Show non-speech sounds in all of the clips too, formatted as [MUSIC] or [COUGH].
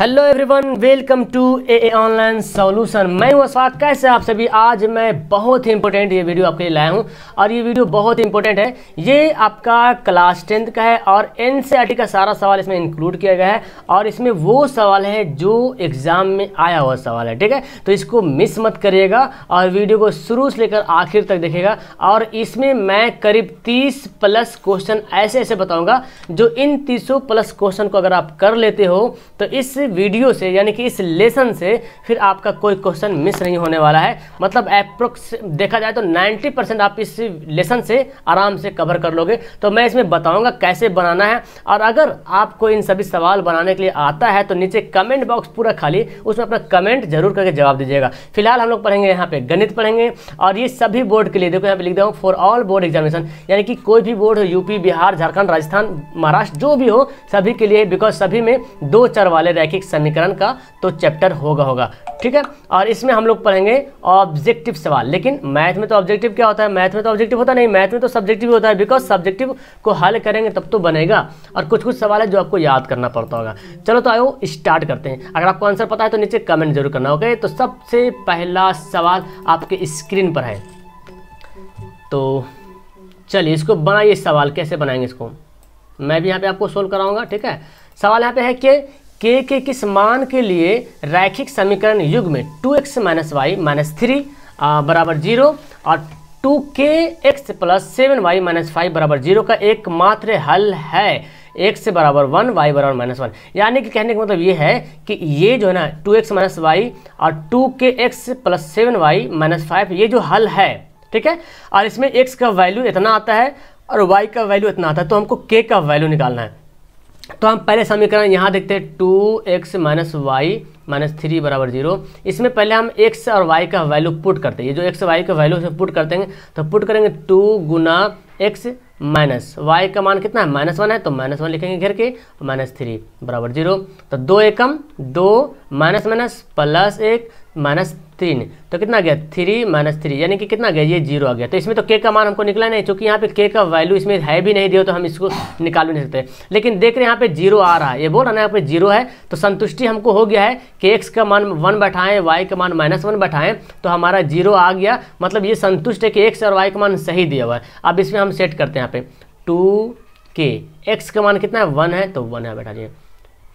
Hello everyone welcome to A A online solution मैं हूं अशफाक कैसे आप सभी आज मैं बहुत ही इंपॉर्टेंट ये वीडियो आपके लिए लाया हूं और ये वीडियो बहुत इंपॉर्टेंट है ये आपका क्लास टेंथ का है और एन e का सारा सवाल इसमें इंक्लूड किया गया है और इसमें वो सवाल है जो एग्ज़ाम में आया हुआ सवाल है ठीक है तो इसको मिस मत करिएगा और वीडियो को शुरू से लेकर आखिर तक देखेगा और इसमें मैं करीब तीस प्लस क्वेश्चन ऐसे ऐसे बताऊँगा जो इन तीसों प्लस क्वेश्चन को अगर आप कर लेते हो तो इस वीडियो से यानी कि इस लेसन से फिर आपका कोई क्वेश्चन मिस नहीं होने वाला है मतलब अप्रोक्स देखा जाए तो 90 परसेंट आप इस लेसन से आराम से कवर कर लोगे तो मैं इसमें बताऊंगा कैसे बनाना है और अगर आपको इन सभी सवाल बनाने के लिए आता है तो नीचे कमेंट बॉक्स पूरा खाली उसमें अपना कमेंट जरूर करके जवाब दीजिएगा फिलहाल हम लोग पढ़ेंगे यहाँ पर गणित पढ़ेंगे और ये सभी बोर्ड के लिए देखो यहाँ पर लिख दे फॉर ऑल बोर्ड एग्जामिनेशन यानी कि कोई भी बोर्ड यूपी बिहार झारखंड राजस्थान महाराष्ट्र जो भी हो सभी के लिए बिकॉज सभी में दो चर वाले रैंकिंग रैखिक समीकरण का तो चैप्टर होगा होगा ठीक है और इसमें हम लोग पढ़ेंगे ऑब्जेक्टिव सवाल लेकिन मैथ में तो ऑब्जेक्टिव क्या होता है मैथ में तो ऑब्जेक्टिव होता नहीं मैथ में तो सब्जेक्टिव होता है बिकॉज सब्जेक्टिव को हल करेंगे तब तो बनेगा और कुछ कुछ सवाल है जो आपको याद करना पड़ता होगा चलो तो आयो स्टार्ट करते हैं अगर आपको आंसर पता है तो नीचे कमेंट जरूर करना ओके तो सबसे पहला सवाल आपके स्क्रीन पर है तो चलिए इसको बनाइए सवाल कैसे बनाएंगे इसको मैं भी यहाँ पे आपको सोल्व कराऊंगा ठीक है सवाल यहाँ पे है कि के के किस मान के लिए रैखिक समीकरण युग में two X minus Y minus three बराबर जीरो और टू के X plus seven Y minus five बराबर जीरो का एकमात्र हल है एक्स बराबर वन वाई बराबर माइनस वन यानी कि कहने का मतलब ये है कि ये जो है ना टू एक्स माइनस वाई और टू के X plus seven Y minus five ये जो हल है ठीक है और इसमें एक्स का वैल्यू इतना आता है और वाई का वैल्यू इतना आता है तो हमको के का वैल्यू निकालना है तो हम पहले समीकरण यहाँ देखते हैं two X minus Y minus three बराबर जीरो इसमें पहले हम एक्स और वाई का वैल्यू पुट करते हैं ये जो एक्स वाई का वैल्यू उसमें पुट करते हैं तो पुट करेंगे टू गुना एक्स माइनस वाई का मान कितना है माइनस वन है तो माइनस वन लिखेंगे घर के तो माइनस थ्री बराबर जीरो तो दो एकम दो माइनस माइनस प्लस एक माइनस तीन तो कितना गया थ्री माइनस थ्री यानी कि कितना गया ये जीरो आ गया तो इसमें तो के का मान हमको निकला नहीं क्योंकि यहाँ पे के का वैल्यू इसमें है भी नहीं दिया तो हम इसको निकाल भी नहीं सकते लेकिन देख रहे हैं यहाँ पे जीरो आ रहा है ये बोल रहा है यहाँ पे जीरो है तो संतुष्टि हमको हो गया है कि एक्स का मान वन बैठाएं वाई का मान माइनस वन बैठाएं तो हमारा जीरो आ गया मतलब ये संतुष्ट है कि एक्स और वाई का मान सही दिया हुआ है अब इसमें हम सेट करते हैं यहाँ पे टू के एक्स का मान कितना है वन है तो वन है बैठा दिए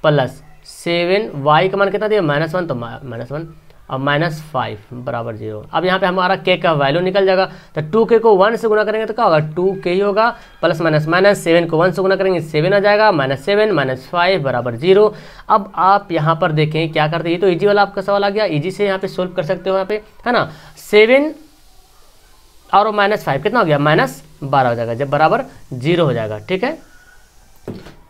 प्लस सेवन वाई का मान कितना दिया माइनस वन तो माइनस वन और माइनस फाइव बराबर जीरो अब यहाँ पे हमारा के का वैल्यू निकल जाएगा तो टू के को वन से गुना करेंगे तो क्या होगा टू के ही होगा प्लस माइनस माइनस सेवन को वन से गुना करेंगे सेवन आ जाएगा माइनस सेवन माइनस फाइव बराबर जीरो अब आप यहाँ पर देखें क्या करते हैं ये तो ईजी वाला आपका सवाल आ गया ईजी से यहाँ पे सोल्व कर सकते हो यहाँ पे है ना सेवन और माइनस फाइव कितना हो गया माइनस बारह हो जाएगा जब बराबर जीरो हो जाएगा ठीक है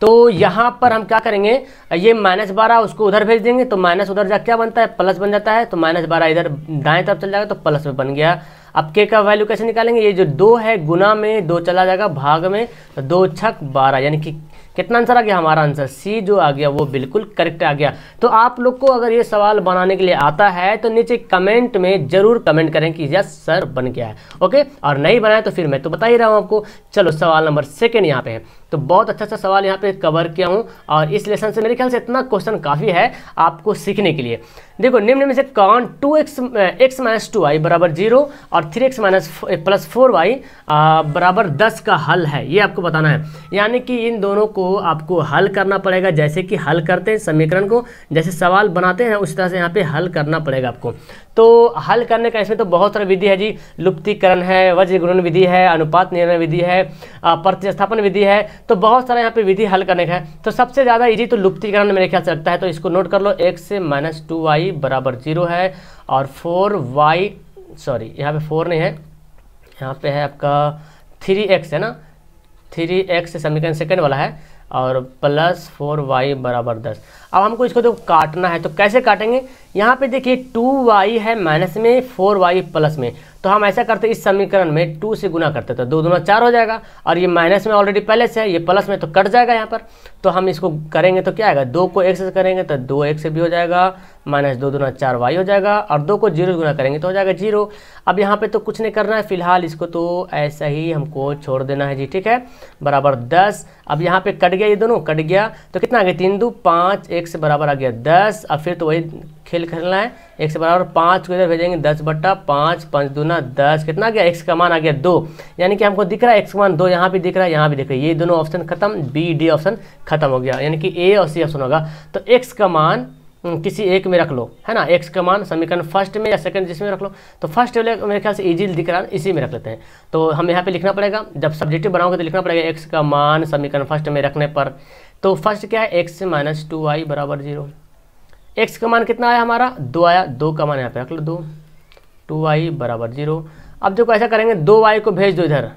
तो यहाँ पर हम क्या करेंगे ये माइनस बारह उसको उधर भेज देंगे तो माइनस उधर जा क्या बनता है प्लस बन जाता है तो माइनस बारह इधर दाएं तरफ चल जाएगा तो प्लस में बन गया अब के का वैल्यू कैसे निकालेंगे ये जो दो है गुना में दो चला जाएगा भाग में तो दो छक बारह यानी कि कितना आंसर आ गया हमारा आंसर सी जो आ गया वो बिल्कुल करेक्ट आ गया तो आप लोग को अगर ये सवाल बनाने के लिए आता है तो नीचे कमेंट में जरूर कमेंट करें कि यस सर बन गया है ओके और नहीं बनाए तो फिर मैं तो बता ही रहा हूँ आपको चलो सवाल नंबर सेकेंड यहाँ पे है तो बहुत अच्छा सा अच्छा सवाल यहाँ पे कवर किया हूँ और इस लेसन से मेरे ख्याल से इतना क्वेश्चन काफ़ी है आपको सीखने के लिए देखो निम्न में से कौन two X X minus two Y बराबर जीरो और three X minus plus four Y बराबर दस का हल है ये आपको बताना है यानी कि इन दोनों को आपको हल करना पड़ेगा जैसे कि हल करते हैं समीकरण को जैसे सवाल बनाते हैं उस तरह से यहाँ पर हल करना पड़ेगा आपको तो हल करने का इसमें तो बहुत सारी विधि है जी लुप्तिकरण है वज्रगुणन विधि है अनुपात निर्णय विधि है प्रतिस्थापन विधि है तो बहुत सारा यहाँ पे विधि हल करने का है तो सबसे ज़्यादा इजी तो लुप्तिकरण मेरे ख्याल से लगता है तो इसको नोट कर लो एक्स से माइनस टू वाई बराबर जीरो है और फोर वाई सॉरी यहाँ पे फोर नहीं है यहाँ पे है आपका थ्री एक्स है ना थ्री एक्स समीकरण सेकेंड वाला है और प्लस फोर वाई बराबर दस अब हमको इसको देखो काटना है तो कैसे काटेंगे यहाँ पे देखिए टू वाई है माइनस में फोर वाई प्लस में तो हम ऐसा करते इस समीकरण में टू से गुना करते तो दो दोनों चार हो जाएगा और ये माइनस में ऑलरेडी पहले से है ये प्लस में तो कट जाएगा यहाँ पर तो हम इसको करेंगे तो क्या आएगा दो को एक से करेंगे तो दो एक से भी हो जाएगा माइनस दो दोनों चार वाई हो जाएगा और दो को जीरो गुना करेंगे तो हो जाएगा जीरो अब यहाँ पर तो कुछ नहीं करना है फिलहाल इसको तो ऐसा ही हमको छोड़ देना है जी ठीक है बराबर दस अब यहाँ पर कट गया ये दोनों कट गया तो कितना आ गया तीन दो पाँच एक एक से बराबर आ गया दस अब फिर तो वही खेल खेलना है एक से बराबर पाँच को इधर भेजेंगे दस बट्टा पाँच पाँच दूना दस कितना गया एक्स का मान आ गया दो यानी कि हमको दिख रहा है एक्स का मान दो यहाँ भी दिख रहा है यहाँ भी दिख रहा है ये दोनों ऑप्शन खत्म बी डी ऑप्शन खत्म हो गया यानी कि ए और सी ऑप्शन होगा तो एक्स का मान हम्म, किसी एक में रख लो है ना एक्स का मान समीकरण फर्स्ट में या सेकंड जिसमें रख लो तो फर्स्ट वाले मेरे ख्याल से इजी दिख रहा है इसी में रख लेते हैं तो हम यहाँ पे लिखना पड़ेगा जब सब्जेक्टिव बनाओगे तो लिखना पड़ेगा एक्स का मान समीकरण फर्स्ट में रखने पर तो फर्स्ट क्या है एक्स माइनस टू आई बराबर जीरो एक्स का मान कितना आया हमारा दो आया दो का मान यहाँ पे रख लो दो टू आई बराबर जीरो अब देखो ऐसा करेंगे दो वाई को भेज दो इधर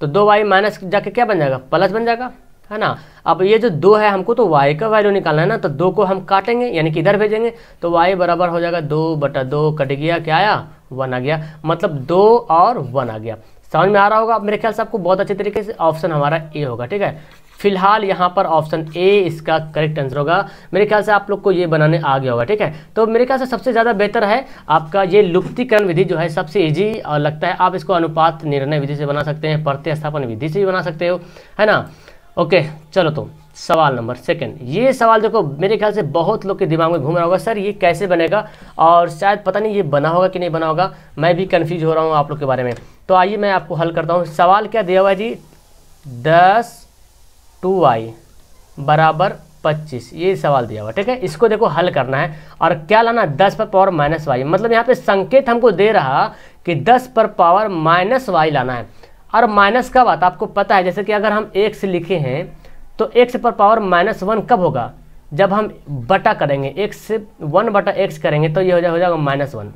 तो दो वाई माइनस जाके क्या बन जाएगा प्लस बन जाएगा है ना अब ये जो दो है हमको तो वाई का वैल्यू निकालना है ना तो दो को हम काटेंगे यानी कि इधर भेजेंगे तो वाई बराबर हो जाएगा दो बटा दो कट गया क्या आया वन आ गया मतलब दो और वन आ गया समझ में आ रहा होगा मेरे ख्याल से आपको बहुत अच्छे तरीके से ऑप्शन हमारा ए होगा ठीक है फिलहाल यहाँ पर ऑप्शन ए इसका करेक्ट आंसर होगा मेरे ख्याल से आप लोग को ये बनाने आ गया होगा ठीक है तो मेरे ख्याल से सबसे ज़्यादा बेहतर है आपका ये लुप्तिकरण विधि जो है सबसे ईजी और लगता है आप इसको अनुपात निर्णय विधि से बना सकते हैं प्रत्यस्थापन विधि से भी बना सकते हो है ना ओके चलो तो सवाल नंबर सेकंड ये सवाल देखो मेरे ख्याल से बहुत लोग के दिमाग में घूम रहा होगा सर ये कैसे बनेगा और शायद पता नहीं ये बना होगा कि नहीं बना होगा मैं भी कन्फ्यूज हो रहा हूँ आप लोग के बारे में तो आइए मैं आपको हल करता हूँ सवाल क्या दिया हुआ जी दस टू वाई बराबर पच्चीस ये सवाल दिया हुआ ठीक है इसको देखो हल करना है और क्या लाना दस पर पावर माइनस वाई मतलब यहाँ पे संकेत हमको दे रहा कि दस पर पावर माइनस वाई लाना है और माइनस कब आता आपको पता है जैसे कि अगर हम से लिखे हैं तो एक्स पर पावर माइनस वन कब होगा जब हम बटा करेंगे एक से वन बटा एक्स करेंगे तो ये हो जाएगा माइनस वन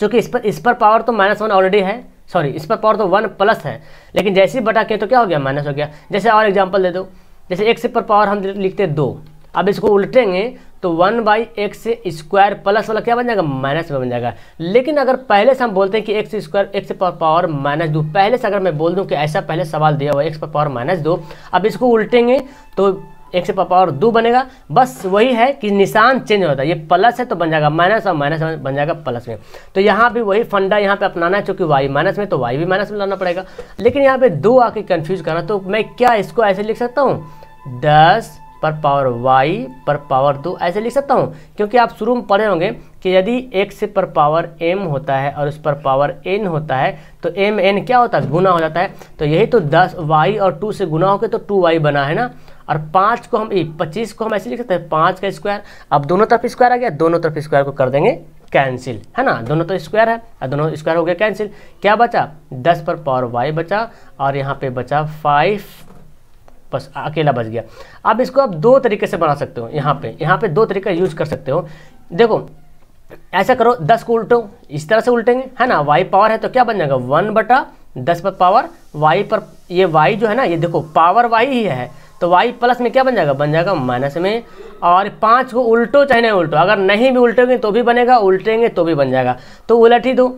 चूँकि इस पर इस पर पावर तो माइनस वन ऑलरेडी है सॉरी इस पर पावर तो वन प्लस है लेकिन जैसे ही बटा के तो क्या हो गया माइनस हो गया जैसे और एग्जाम्पल दे दो जैसे एक से पर पावर हम लिखते हैं दो अब इसको उल्टेंगे तो one by X square plus वाला क्या बन जाएगा माइनस में बन जाएगा लेकिन अगर पहले से हम बोलते हैं कि एक्स स्क्वायर एक्स पर पावर माइनस दो पहले से अगर मैं बोल दूं कि ऐसा पहले सवाल दिया हुआ एक्स पर पावर माइनस दो अब इसको उल्टेंगे तो एक से पावर दो बनेगा बस वही है कि निशान चेंज होता है ये प्लस है तो बन जाएगा माइनस और माइनस बन जाएगा प्लस में तो यहाँ भी वही फंडा यहाँ पे अपनाना है चूँकि वाई माइनस में तो वाई भी माइनस में लाना पड़ेगा लेकिन यहाँ पे दो आके कन्फ्यूज करना तो मैं क्या इसको ऐसे लिख सकता हूँ दस पर पावर वाई पर पावर दो ऐसे लिख सकता हूँ क्योंकि आप शुरू में पढ़े होंगे कि यदि एक्स पर पावर एम होता है और उस पर पावर एन होता है तो एम एन क्या होता है गुना हो जाता है तो यही तो दस वाई और टू से गुना होकर तो टू वाई बना है ना और पाँच को हम ये पच्चीस को हम ऐसे लिख सकते हैं पाँच का स्क्वायर अब दोनों तरफ स्क्वायर आ गया दोनों तरफ स्क्वायर को कर देंगे कैंसिल है ना दोनों तो स्क्वायर है और दोनों स्क्वायर हो गया कैंसिल क्या बचा दस पर पावर वाई बचा और यहाँ पे बचा फाइव बस अकेला बच गया अब इसको आप दो तरीके से बना सकते हो यहाँ पे यहाँ पे दो तरीका यूज कर सकते हो देखो ऐसा करो दस को उल्टो इस तरह से उल्टेंगे है ना वाई पावर है तो क्या बन जाएगा वन बटा दस पर पावर वाई पर ये वाई जो है ना ये देखो पावर वाई ही है तो वाई प्लस में क्या बन जाएगा बन जाएगा माइनस में और पाँच को उल्टो चाहे नहीं उल्टो अगर नहीं भी उल्टेंगे तो भी बनेगा उल्टेंगे तो भी बन जाएगा तो उलट ही दो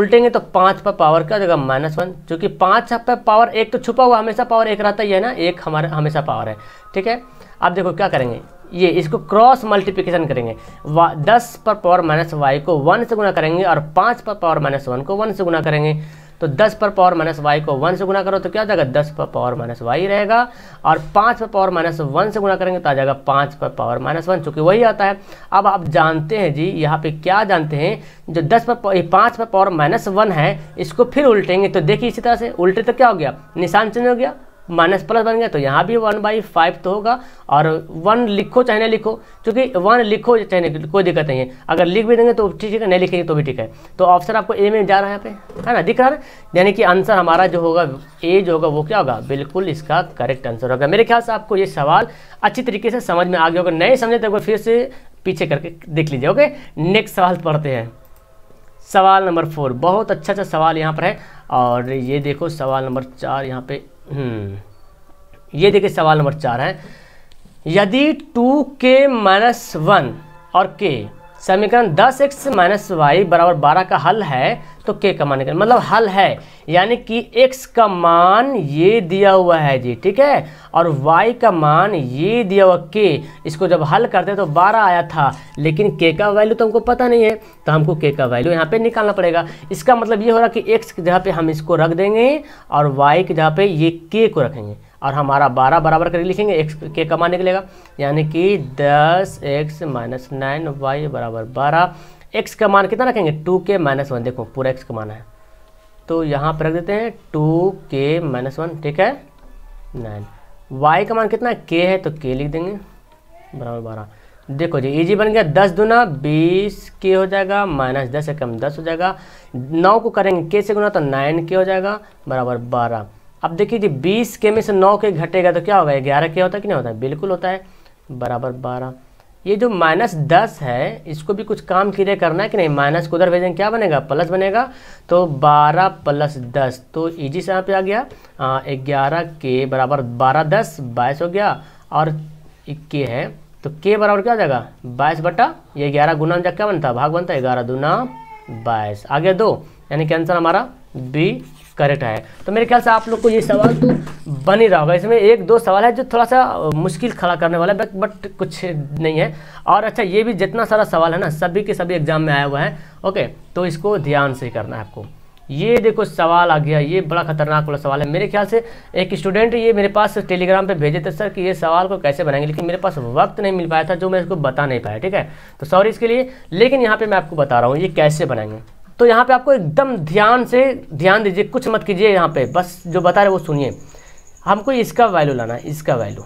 उल्टेंगे तो पाँच पर पावर क्या हो जाएगा माइनस वन चूँकि पाँच पर पावर एक तो छुपा हुआ हमेशा पावर एक रहता ही है ना एक हमारा हमेशा पावर है ठीक है अब देखो क्या करेंगे ये इसको क्रॉस मल्टीप्लिकेशन करेंगे वा दस पर पावर माइनस वाई को वन से गुना करेंगे और पाँच पर पावर माइनस वन को वन से गुना करेंगे तो दस पर पावर माइनस वाई को वन से गुना करो तो क्या जाएगा दस पर पावर माइनस वाई रहेगा और 5 पर पावर माइनस वन से गुना करेंगे तो आ जाएगा 5 पर पावर माइनस वन चूंकि वही आता है अब आप जानते हैं जी यहाँ पे क्या जानते हैं जो दस पर पाँच पर पावर माइनस वन है इसको फिर उल्टेंगे तो देखिए इसी तरह से उल्टे तो क्या हो गया निशान चिन्ह हो गया माइनस प्लस बन गया तो यहाँ भी वन बाई फाइव तो होगा और वन लिखो चाहे ना लिखो क्योंकि वन लिखो चाहे ना कोई दिक्कत नहीं है अगर लिख भी देंगे तो ठीक है नहीं लिखेंगे तो भी ठीक है तो ऑप्शन आपको ए में जा रहा है यहाँ पे है ना दिख रहा है यानी कि आंसर हमारा जो होगा ए जो होगा वो क्या होगा बिल्कुल इसका करेक्ट आंसर होगा मेरे ख्याल से आपको ये सवाल अच्छी तरीके से समझ में आ गया होगा नहीं समझे तो फिर से पीछे करके देख लीजिए ओके नेक्स्ट सवाल पढ़ते हैं सवाल नंबर फोर बहुत अच्छा अच्छा सवाल यहाँ पर है और ये देखो सवाल नंबर चार यहाँ पे हम्म। ये देखिए सवाल नंबर चार है यदि टू के माइनस वन और के समीकरण दस एक्स माइनस वाई बराबर बारह का हल है तो के का मान निकल मतलब हल है यानी कि x का मान ये दिया हुआ है जी ठीक है और y का मान ये दिया हुआ के इसको जब हल करते तो बारह आया था लेकिन k का वैल्यू तो हमको पता नहीं है तो हमको k का वैल्यू यहाँ पे निकालना पड़ेगा इसका मतलब ये हो रहा कि x की जगह पे हम इसको रख देंगे और y की जगह पे ये k को रखेंगे और हमारा बारह बराबर करके लिखेंगे एक्स के का मान निकलेगा यानी कि दस एक्स माइनस नाइन वाई बराबर बारह एक्स का मान कितना रखेंगे टू के माइनस वन देखो पूरा एक्स का मान है तो यहाँ पर रख देते हैं टू के माइनस वन ठीक है नाइन वाई का मान कितना के है तो के लिख देंगे बराबर बारह देखो जी इजी बन गया दस दुना बीस के हो जाएगा माइनस दस से कम दस हो जाएगा नौ को करेंगे के से गुना तो नाइन के हो जाएगा बराबर बारह अब देखिए जी बीस के में से नौ के घटेगा तो क्या होगा ग्यारह के होता है कि नहीं होता है बिल्कुल होता है बराबर बारह ये जो माइनस दस है इसको भी कुछ काम क्लियर करना है कि नहीं माइनस को उधर भेजेंगे क्या बनेगा प्लस बनेगा तो बारह प्लस दस तो इजी से यहाँ पे आ गया ग्यारह के बराबर बारह दस बाईस हो गया और इक्के है तो के बराबर क्या हो जाएगा बाईस बटा ये ग्यारह गुना क्या बनता है भाग बनता है ग्यारह दूना बाईस आ गया दो यानी कि आंसर हमारा बी करेक्ट है तो मेरे ख्याल से आप लोग को ये सवाल तो बन ही रहा होगा इसमें एक दो सवाल है जो थोड़ा सा मुश्किल खड़ा करने वाला है बट कुछ नहीं है और अच्छा ये भी जितना सारा सवाल है ना सभी के सभी एग्जाम में आया हुआ है ओके तो इसको ध्यान से करना है आपको ये देखो सवाल आ गया ये बड़ा खतरनाक वाला सवाल है मेरे ख्याल से एक स्टूडेंट ये मेरे पास टेलीग्राम पे भेजे थे सर कि ये सवाल को कैसे बनाएंगे लेकिन मेरे पास वक्त नहीं मिल पाया था जो मैं इसको बता नहीं पाया ठीक है तो सॉरी इसके लिए लेकिन यहाँ पे मैं आपको बता रहा हूँ ये कैसे बनाएंगे तो यहाँ पे आपको एकदम ध्यान से ध्यान दीजिए कुछ मत कीजिए यहाँ पे बस जो बता रहे वो सुनिए हमको इसका वैल्यू लाना है इसका वैल्यू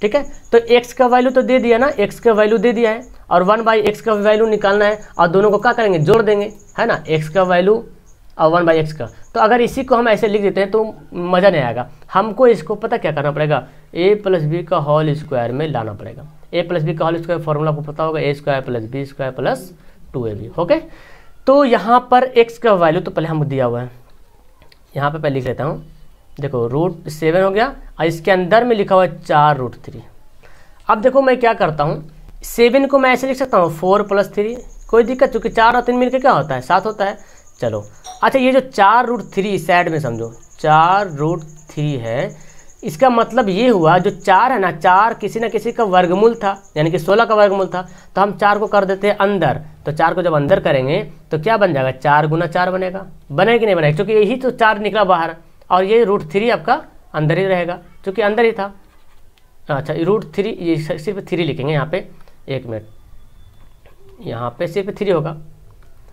ठीक है तो एक्स का वैल्यू तो दे दिया ना एक्स का वैल्यू दे दिया है और वन बाई एक्स का वैल्यू निकालना है और दोनों को क्या करेंगे जोड़ देंगे है ना एक्स का वैल्यू और वन बाई एक्स का तो अगर इसी को हम ऐसे लिख देते हैं तो मज़ा नहीं आएगा हमको इसको पता क्या करना पड़ेगा ए प्लस बी का होल स्क्वायर में लाना पड़ेगा ए प्लस बी का होल स्क्वायर फॉर्मूला को पता होगा A square plus B square plus two A B okay तो यहाँ पर एक्स का वैल्यू तो पहले हम दिया हुआ है यहाँ पे पहले लिख लेता हूँ देखो रूट सेवन हो गया और इसके अंदर में लिखा हुआ है चार रूट थ्री अब देखो मैं क्या करता हूँ सेवन को मैं ऐसे लिख सकता हूँ फोर प्लस थ्री कोई दिक्कत चूँकि चार और तीन मिलकर क्या होता है सात होता है चलो अच्छा ये जो चार रूट थ्री साइड में समझो चार रूट थ्री है इसका मतलब ये हुआ जो चार है ना चार किसी ना किसी का वर्गमूल था यानी कि सोलह का वर्गमूल था तो हम चार को कर देते हैं अंदर तो चार को जब अंदर करेंगे तो क्या बन जाएगा चार गुना चार बनेगा बनेगा कि नहीं बनेगा क्योंकि यही तो चार निकला बाहर और ये रूट थ्री आपका अंदर ही रहेगा क्योंकि अंदर ही था अच्छा रूट थ्री ये सिर्फ थ्री लिखेंगे यहाँ पे एक मिनट यहाँ पे सिर्फ थ्री होगा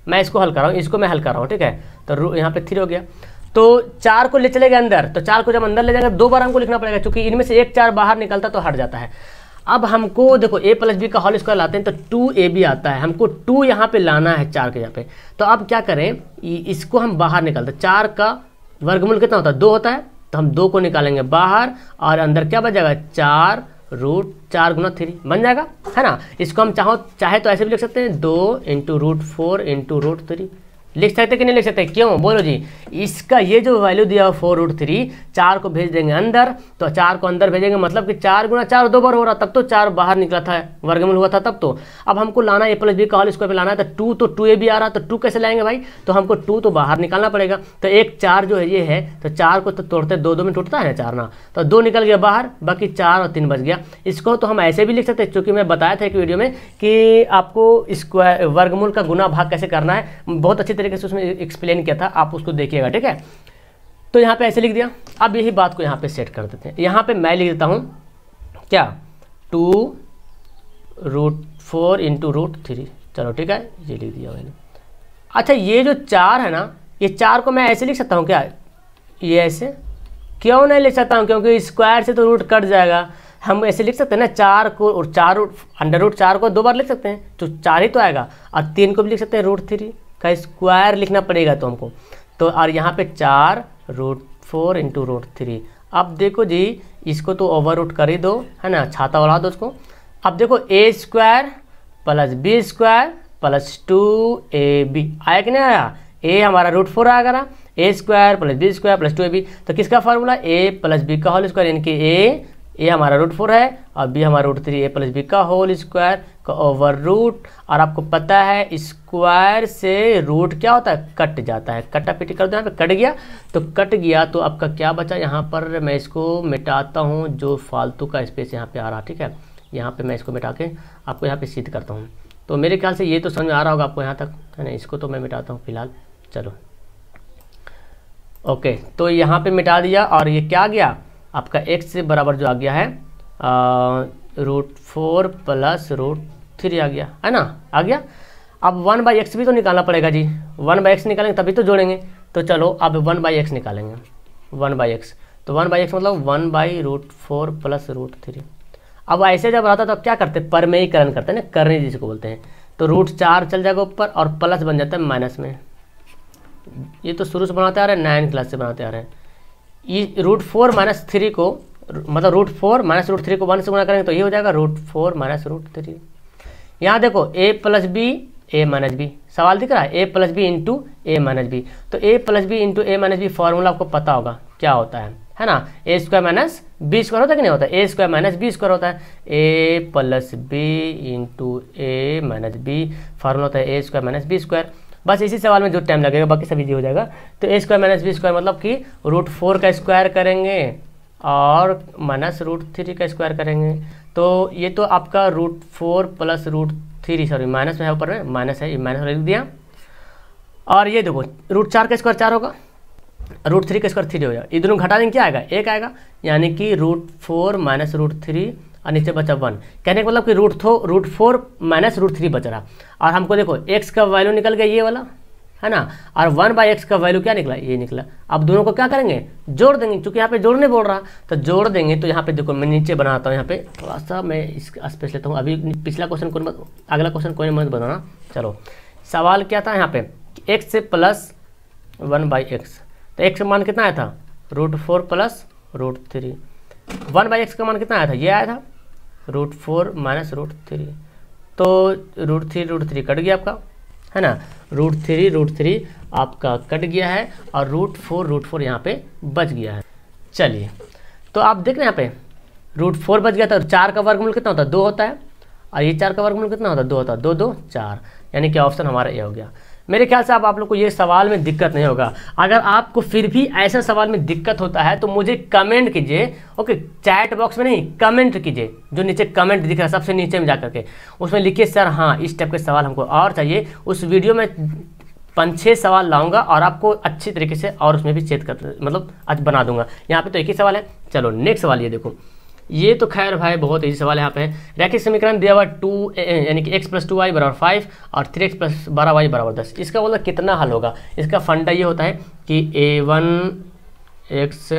मैं इसको हल कर रहा हूँ इसको मैं हल कर रहा हूँ ठीक है तो यहाँ पे थ्री हो गया तो चार को ले चले अंदर तो चार को जब अंदर ले जाएंगे दो बार हमको लिखना पड़ेगा क्योंकि इनमें से एक चार बाहर निकलता तो हट जाता है अब हमको देखो ए प्लस बी का होल स्क्वायर लाते हैं तो टू ए बी आता है हमको टू यहाँ पे लाना है चार के यहाँ पे तो अब क्या करें इसको हम बाहर निकालते चार का वर्गमूल कितना होता है दो होता है तो हम दो को निकालेंगे बाहर और अंदर क्या बच जाएगा चार रूट चार गुना थ्री बन जाएगा है ना इसको हम चाहो चाहे तो ऐसे भी लिख सकते हैं दो into root four into root three लिख सकते कि नहीं लिख सकते क्यों बोलो जी इसका ये जो वैल्यू दिया हुआ फोर रूट थ्री चार को भेज देंगे अंदर तो चार को अंदर भेजेंगे मतलब कि चार गुना चार दो बार हो रहा तब तो चार बाहर निकला था वर्गमूल हुआ था तब तो अब हमको लाना ए प्लस बी का हॉल स्क्वायर लाना है तो टू तो टू ए भी आ रहा तो टू कैसे लाएंगे भाई तो हमको टू तो बाहर निकालना पड़ेगा तो एक चार जो है ये है तो चार को तो तोड़ते दो दो में टूटता है चार ना तो दो निकल गया बाहर बाकी चार और तीन बच गया इसको तो हम ऐसे भी लिख सकते हैं मैं बताया था एक वीडियो में कि आपको स्क्वायर वर्गमूल का गुना भाग कैसे करना है बहुत अच्छी तरीके तरीके से उसमें एक्सप्लेन किया था आप उसको देखिएगा ठीक है तो यहाँ पे ऐसे लिख दिया अब यही बात को यहाँ पे सेट कर देते हैं यहाँ पे मैं लिख देता हूँ क्या two root four into root three चलो ठीक है ये लिख दिया मैंने अच्छा ये जो चार है ना ये चार को मैं ऐसे लिख सकता हूँ क्या ये ऐसे क्यों नहीं लिख सकता हूँ क्योंकि स्क्वायर से तो रूट कट जाएगा हम ऐसे लिख सकते हैं ना चार को और चार रूट अंडर रूट चार को दो बार लिख सकते हैं तो चार ही तो आएगा और तीन को भी लिख सकते हैं रूट थ्री का स्क्वायर लिखना पड़ेगा तो हमको तो और यहाँ पे चार root four into root three अब देखो जी इसको तो ओवर रूट कर ही दो है ना छाता उड़ा दो उसको अब देखो A square plus B square plus two A B आया कि नहीं आया ए हमारा रूट फोर आया करा A square plus B square plus two A B तो किसका फार्मूला ए प्लस बी का होल स्क्वायर यानी कि ए ए हमारा रूट फोर है और बी हमारा root three A plus B का होल स्क्वायर का ओवर रूट और आपको पता है स्क्वायर से रूट क्या होता है कट जाता है कटा पिटी कर देना तो कट गया तो कट गया तो आपका क्या बचा यहाँ पर मैं इसको मिटाता हूँ जो फालतू का स्पेस यहाँ पे आ रहा ठीक है यहाँ पर मैं इसको मिटा के आपको यहाँ पर सिद्ध करता हूँ तो मेरे ख्याल से ये तो समझ में आ रहा होगा आपको यहाँ तक है ना इसको तो मैं मिटाता हूँ फिलहाल चलो ओके तो यहाँ पे मिटा दिया और ये क्या गया आपका एक्स से बराबर जो आ गया है root four plus root three आ गया है ना आ गया अब वन बाई एक्स भी तो निकालना पड़ेगा जी वन बाई एक्स निकालेंगे तभी तो जोड़ेंगे तो चलो अब वन बाई एक्स निकालेंगे वन बाई एक्स तो वन बाई एक्स मतलब one by root four plus root three अब ऐसे जब रहता तो अब क्या करते करण करते हैं ना करने जिसको बोलते हैं तो रूट चार चल जाएगा ऊपर और प्लस बन जाता है माइनस में ये तो शुरू से बनाते आ रहे हैं नाइन क्लास से बनाते आ रहे हैं रूट फोर माइनस थ्री को मतलब root four minus root three को वन से गुणा करेंगे तो ये हो जाएगा root four minus root three यहाँ देखो A plus B A minus B सवाल दिख रहा है A plus B into A minus B तो A plus B into A minus B formula आपको पता होगा क्या होता है है ना A square minus B square होता है कि नहीं होता ए स्क्वायर माइनस बी स्क्वायर होता है A plus B into A minus B formula होता है A square minus B square बस इसी सवाल में जो टाइम लगेगा बाकी सब इजी हो जाएगा तो A square minus B square मतलब कि रूट फोर का स्क्वायर करेंगे और माइनस रूट थ्री का स्क्वायर करेंगे तो ये तो आपका root four plus root three sorry minus में है ऊपर में माइनस है माइनस लिख दिया और ये देखो रूट चार का स्क्वायर चार होगा रूट थ्री का स्क्वायर थ्री हो जाएगा ये दोनों घटा देंगे क्या आएगा एक आएगा यानी कि root four minus root three और नीचे बचा वन कहने का मतलब कि रूट थो root four minus root three बच रहा और हमको देखो एक्स का वैल्यू निकल गया ये वाला है ना और वन बाई एक्स का वैल्यू क्या निकला ये निकला अब दोनों को क्या करेंगे जोड़ देंगे चूंकि यहाँ पे जोड़ने बोल रहा तो जोड़ देंगे तो यहाँ पे देखो मैं नीचे बनाता हूँ यहाँ पे थोड़ा सा मैं इस स्पेस लेता हूँ अभी पिछला क्वेश्चन को अगला क्वेश्चन कोई मत बनाना चलो सवाल क्या था यहाँ पे एक्स से प्लस वन बाई एक्स तो एक्स का मान कितना आया था root four plus root three one by X का मान कितना आया था ये आया था root four minus root three तो root three root three cut गया आपका है ना रूट थ्री रूट थ्री आपका कट गया है और रूट फोर रूट फोर यहाँ पे बच गया है चलिए तो आप देख रहे हैं यहाँ पे रूट फोर बच गया था और चार का वर्गमूल कितना होता है दो होता है और ये चार का वर्गमूल कितना होता है दो होता है दो दो चार यानी कि ऑप्शन हमारा ये हो गया मेरे ख्याल से आप, आप लोग को ये सवाल में दिक्कत नहीं होगा अगर आपको फिर भी ऐसे सवाल में दिक्कत होता है तो मुझे कमेंट कीजिए ओके चैट बॉक्स में नहीं कमेंट कीजिए जो नीचे कमेंट दिख रहा है सबसे नीचे में जा करके उसमें लिखिए सर हाँ इस टाइप के सवाल हमको और चाहिए उस वीडियो में पाँच छः सवाल लाऊंगा और आपको अच्छी तरीके से और उसमें भी चेत कर मतलब आज बना दूंगा यहाँ पे तो एक ही सवाल है चलो नेक्स्ट सवाल ये देखो ये तो खैर भाई बहुत ईजी सवाल यहाँ पे रैखिक समीकरण दिया हुआ टू यानी कि एक्स प्लस टू वाई बराबर फाइव और थ्री एक्स प्लस बारह वाई बराबर दस इसका मतलब कितना हल होगा इसका फंडा ये होता है कि A one X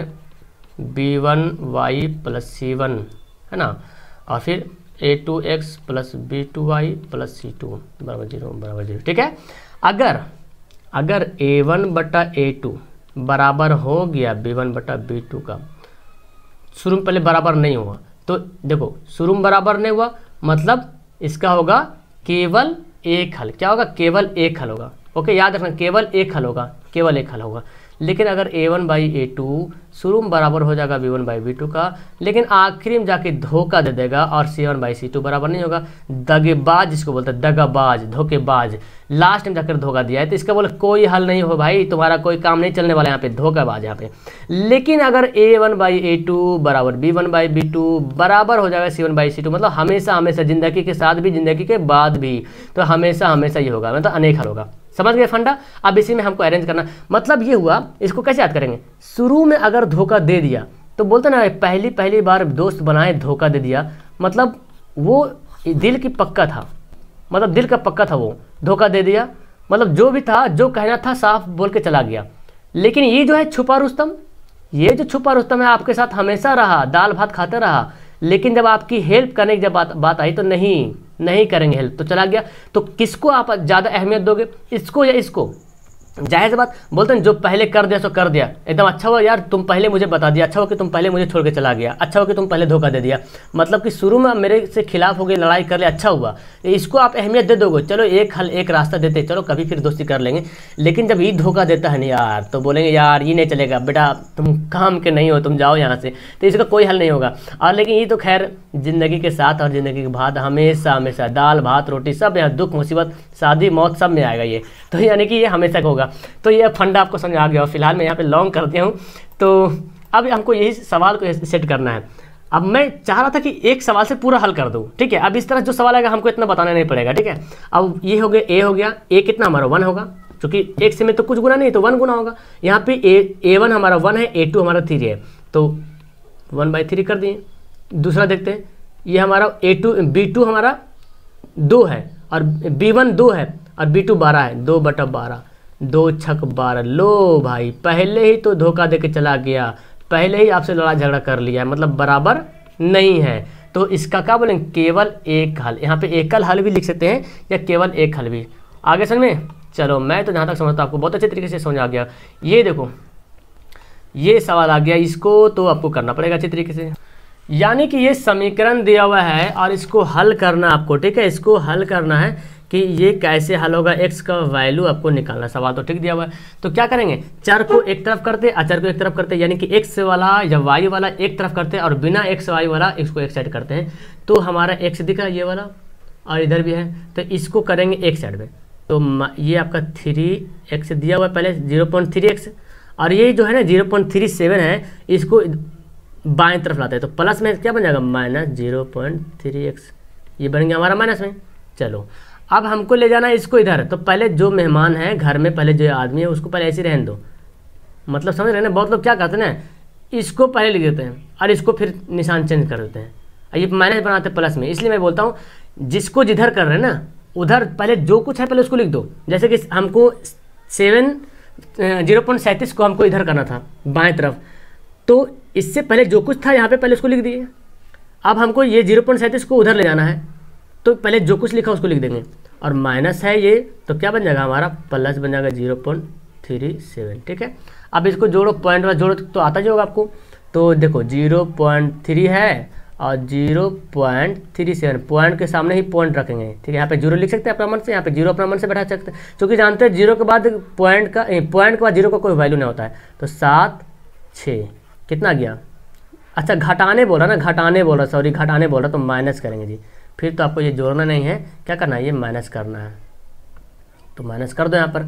B one Y plus C one है ना और फिर A two X plus B two Y plus C two बराबर जीरो बराबर जीरो ठीक है अगर अगर ए वन बटा ए टू बराबर हो गया बी वन बटा बी टू का शुरू में पहले बराबर नहीं हुआ तो देखो शुरू में बराबर नहीं हुआ मतलब इसका होगा केवल एक हल क्या होगा केवल एक हल होगा ओके याद रखना केवल एक हल होगा केवल एक हल होगा लेकिन अगर A one by A two शुरू में बराबर हो जाएगा B one by B two का लेकिन आखिरी में जाके धोखा दे देगा और C one by C two बराबर नहीं होगा दगेबाज जिसको बोलते हैं दगाबाज धोखेबाज लास्ट में जाकर धोखा दिया है तो इसका बोले कोई हल नहीं हो भाई तुम्हारा कोई काम नहीं चलने वाला यहाँ पे धोखाबाज यहाँ पे लेकिन अगर A one by A two बराबर B one by B two बराबर हो जाएगा C one by C two मतलब हमेशा हमेशा ज़िंदगी के साथ भी ज़िंदगी के बाद भी तो हमेशा हमेशा ये होगा मतलब अनेक हल होगा समझ गए फंडा अब इसी में हमको अरेंज करना मतलब ये हुआ इसको कैसे याद करेंगे शुरू में अगर धोखा दे दिया तो बोलते ना पहली पहली बार दोस्त बनाए धोखा दे दिया मतलब वो दिल की पक्का था मतलब दिल का पक्का था वो धोखा दे दिया मतलब जो भी था जो कहना था साफ बोल के चला गया लेकिन ये जो है छुपा रुस्तम ये जो छुपा रुस्तम है आपके साथ हमेशा रहा दाल भात खाते रहा लेकिन जब आपकी हेल्प करने की जब बात बात आई तो नहीं नहीं करेंगे हेल्प तो चला गया तो किसको आप ज़्यादा अहमियत दोगे इसको या इसको जाहिर बात बोलते हैं जो पहले कर दिया सो कर दिया एकदम अच्छा हुआ यार तुम पहले मुझे बता दिया अच्छा हो कि तुम पहले मुझे छोड़ के चला गया अच्छा हो कि तुम पहले धोखा दे दिया मतलब कि शुरू में मेरे से खिलाफ हो गई लड़ाई कर लिया अच्छा हुआ इसको आप अहमियत दे दोगे चलो एक हल एक रास्ता देते चलो कभी फिर दोस्ती कर लेंगे लेकिन जब ये धोखा देता है ना यार तो बोलेंगे यार ये नहीं चलेगा बेटा तुम काम के नहीं हो तुम जाओ यहाँ से तो इसका कोई हल नहीं होगा और लेकिन ये तो खैर ज़िंदगी के साथ और ज़िंदगी के बाद हमेशा हमेशा दाल भात रोटी सब यहाँ दुख मुसीबत शादी मौत सब में आएगा ये तो यानी कि ये हमेशा होगा तो ये फंडा आपको समझ आ गया और फिलहाल मैं यहाँ पर लॉन्ग कर दिया हूँ तो अब हमको यही सवाल को सेट करना है अब मैं चाह रहा था कि एक सवाल से पूरा हल कर दूँ ठीक है अब इस तरह जो सवाल आएगा हमको इतना बताना नहीं पड़ेगा ठीक है अब ये हो गया ए हो गया ए कितना हमारा वन होगा क्योंकि एक से में तो कुछ गुना नहीं तो वन गुना होगा यहाँ पे ए ए वन हमारा वन है ए टू हमारा थ्री है तो वन बाई थ्री कर दिए दूसरा देखते हैं ये हमारा ए टू बी टू हमारा दो है और बी वन दो है और बी टू बारह है दो बटा बारह दो छक बारह लो भाई पहले ही तो धोखा दे के चला गया पहले ही आपसे लड़ा झगड़ा कर लिया मतलब बराबर नहीं है तो इसका क्या बोलेंगे केवल एक हल यहाँ पे एकल हल भी लिख सकते हैं या केवल एक हल भी आगे समझ में चलो मैं तो जहाँ तक समझता आपको बहुत अच्छे तरीके से समझ आ गया ये देखो ये सवाल आ गया इसको तो आपको करना पड़ेगा अच्छे तरीके से यानी कि ये समीकरण दिया हुआ है और इसको हल करना आपको ठीक है इसको हल करना है कि ये कैसे हल होगा एक्स का वैल्यू आपको निकालना सवाल तो ठीक दिया हुआ है तो क्या करेंगे चार को एक तरफ करते अचर को एक तरफ करते यानी कि एक्स वाला या वाई वाला एक तरफ करते हैं और बिना एक्स वाई वाला इसको एक साइड करते हैं तो हमारा एक्स दिख रहा है ये वाला और इधर भी है तो इसको करेंगे एक साइड में तो ये आपका थ्री एक्स दिया हुआ है पहले जीरो पॉइंट थ्री एक्स और ये जो है ना जीरो पॉइंट थ्री सेवन है इसको बाएं तरफ लाते हैं तो प्लस में क्या बन जाएगा minus zero point three X ये बन गया हमारा माइनस में चलो अब हमको ले जाना है इसको इधर तो पहले जो मेहमान है घर में पहले जो आदमी है उसको पहले ऐसे रहने दो मतलब समझ रहे ना बहुत लोग क्या करते हैं ना इसको पहले लिख देते हैं और इसको फिर निशान चेंज कर देते हैं ये माइनस बनाते हैं प्लस में इसलिए मैं बोलता हूँ जिसको जिधर कर रहे हैं ना उधर पहले जो कुछ है पहले उसको लिख दो जैसे कि हमको सेवन जीरो पॉइंट सैंतीस को हमको इधर करना था बाएं तरफ तो इससे पहले जो कुछ था यहाँ पे पहले उसको लिख दिए अब हमको ये जीरो पॉइंट सैंतीस को उधर ले जाना है तो पहले जो कुछ लिखा उसको लिख देंगे और माइनस है ये तो क्या बन जाएगा हमारा प्लस बन जाएगा जीरो पॉइंट थ्री सेवन ठीक है अब इसको जोड़ो पॉइंट वाइज जोड़ो तो आता ही होगा आपको तो देखो जीरो पॉइंट थ्री है और zero point three seven point के सामने ही पॉइंट रखेंगे ठीक है यहाँ पे जीरो लिख सकते हैं अपना मन से यहाँ पे जीरो अपना मन से बैठा सकते हैं क्योंकि जानते हैं जीरो के बाद पॉइंट का पॉइंट के बाद जीरो का कोई वैल्यू नहीं होता है तो सात छः कितना गया अच्छा घटाने बोल रहा ना घटाने बोल रहा सॉरी घटाने बोल रहा तो माइनस करेंगे जी फिर तो आपको ये जोड़ना नहीं है क्या करना है ये माइनस करना है तो माइनस कर दो यहाँ पर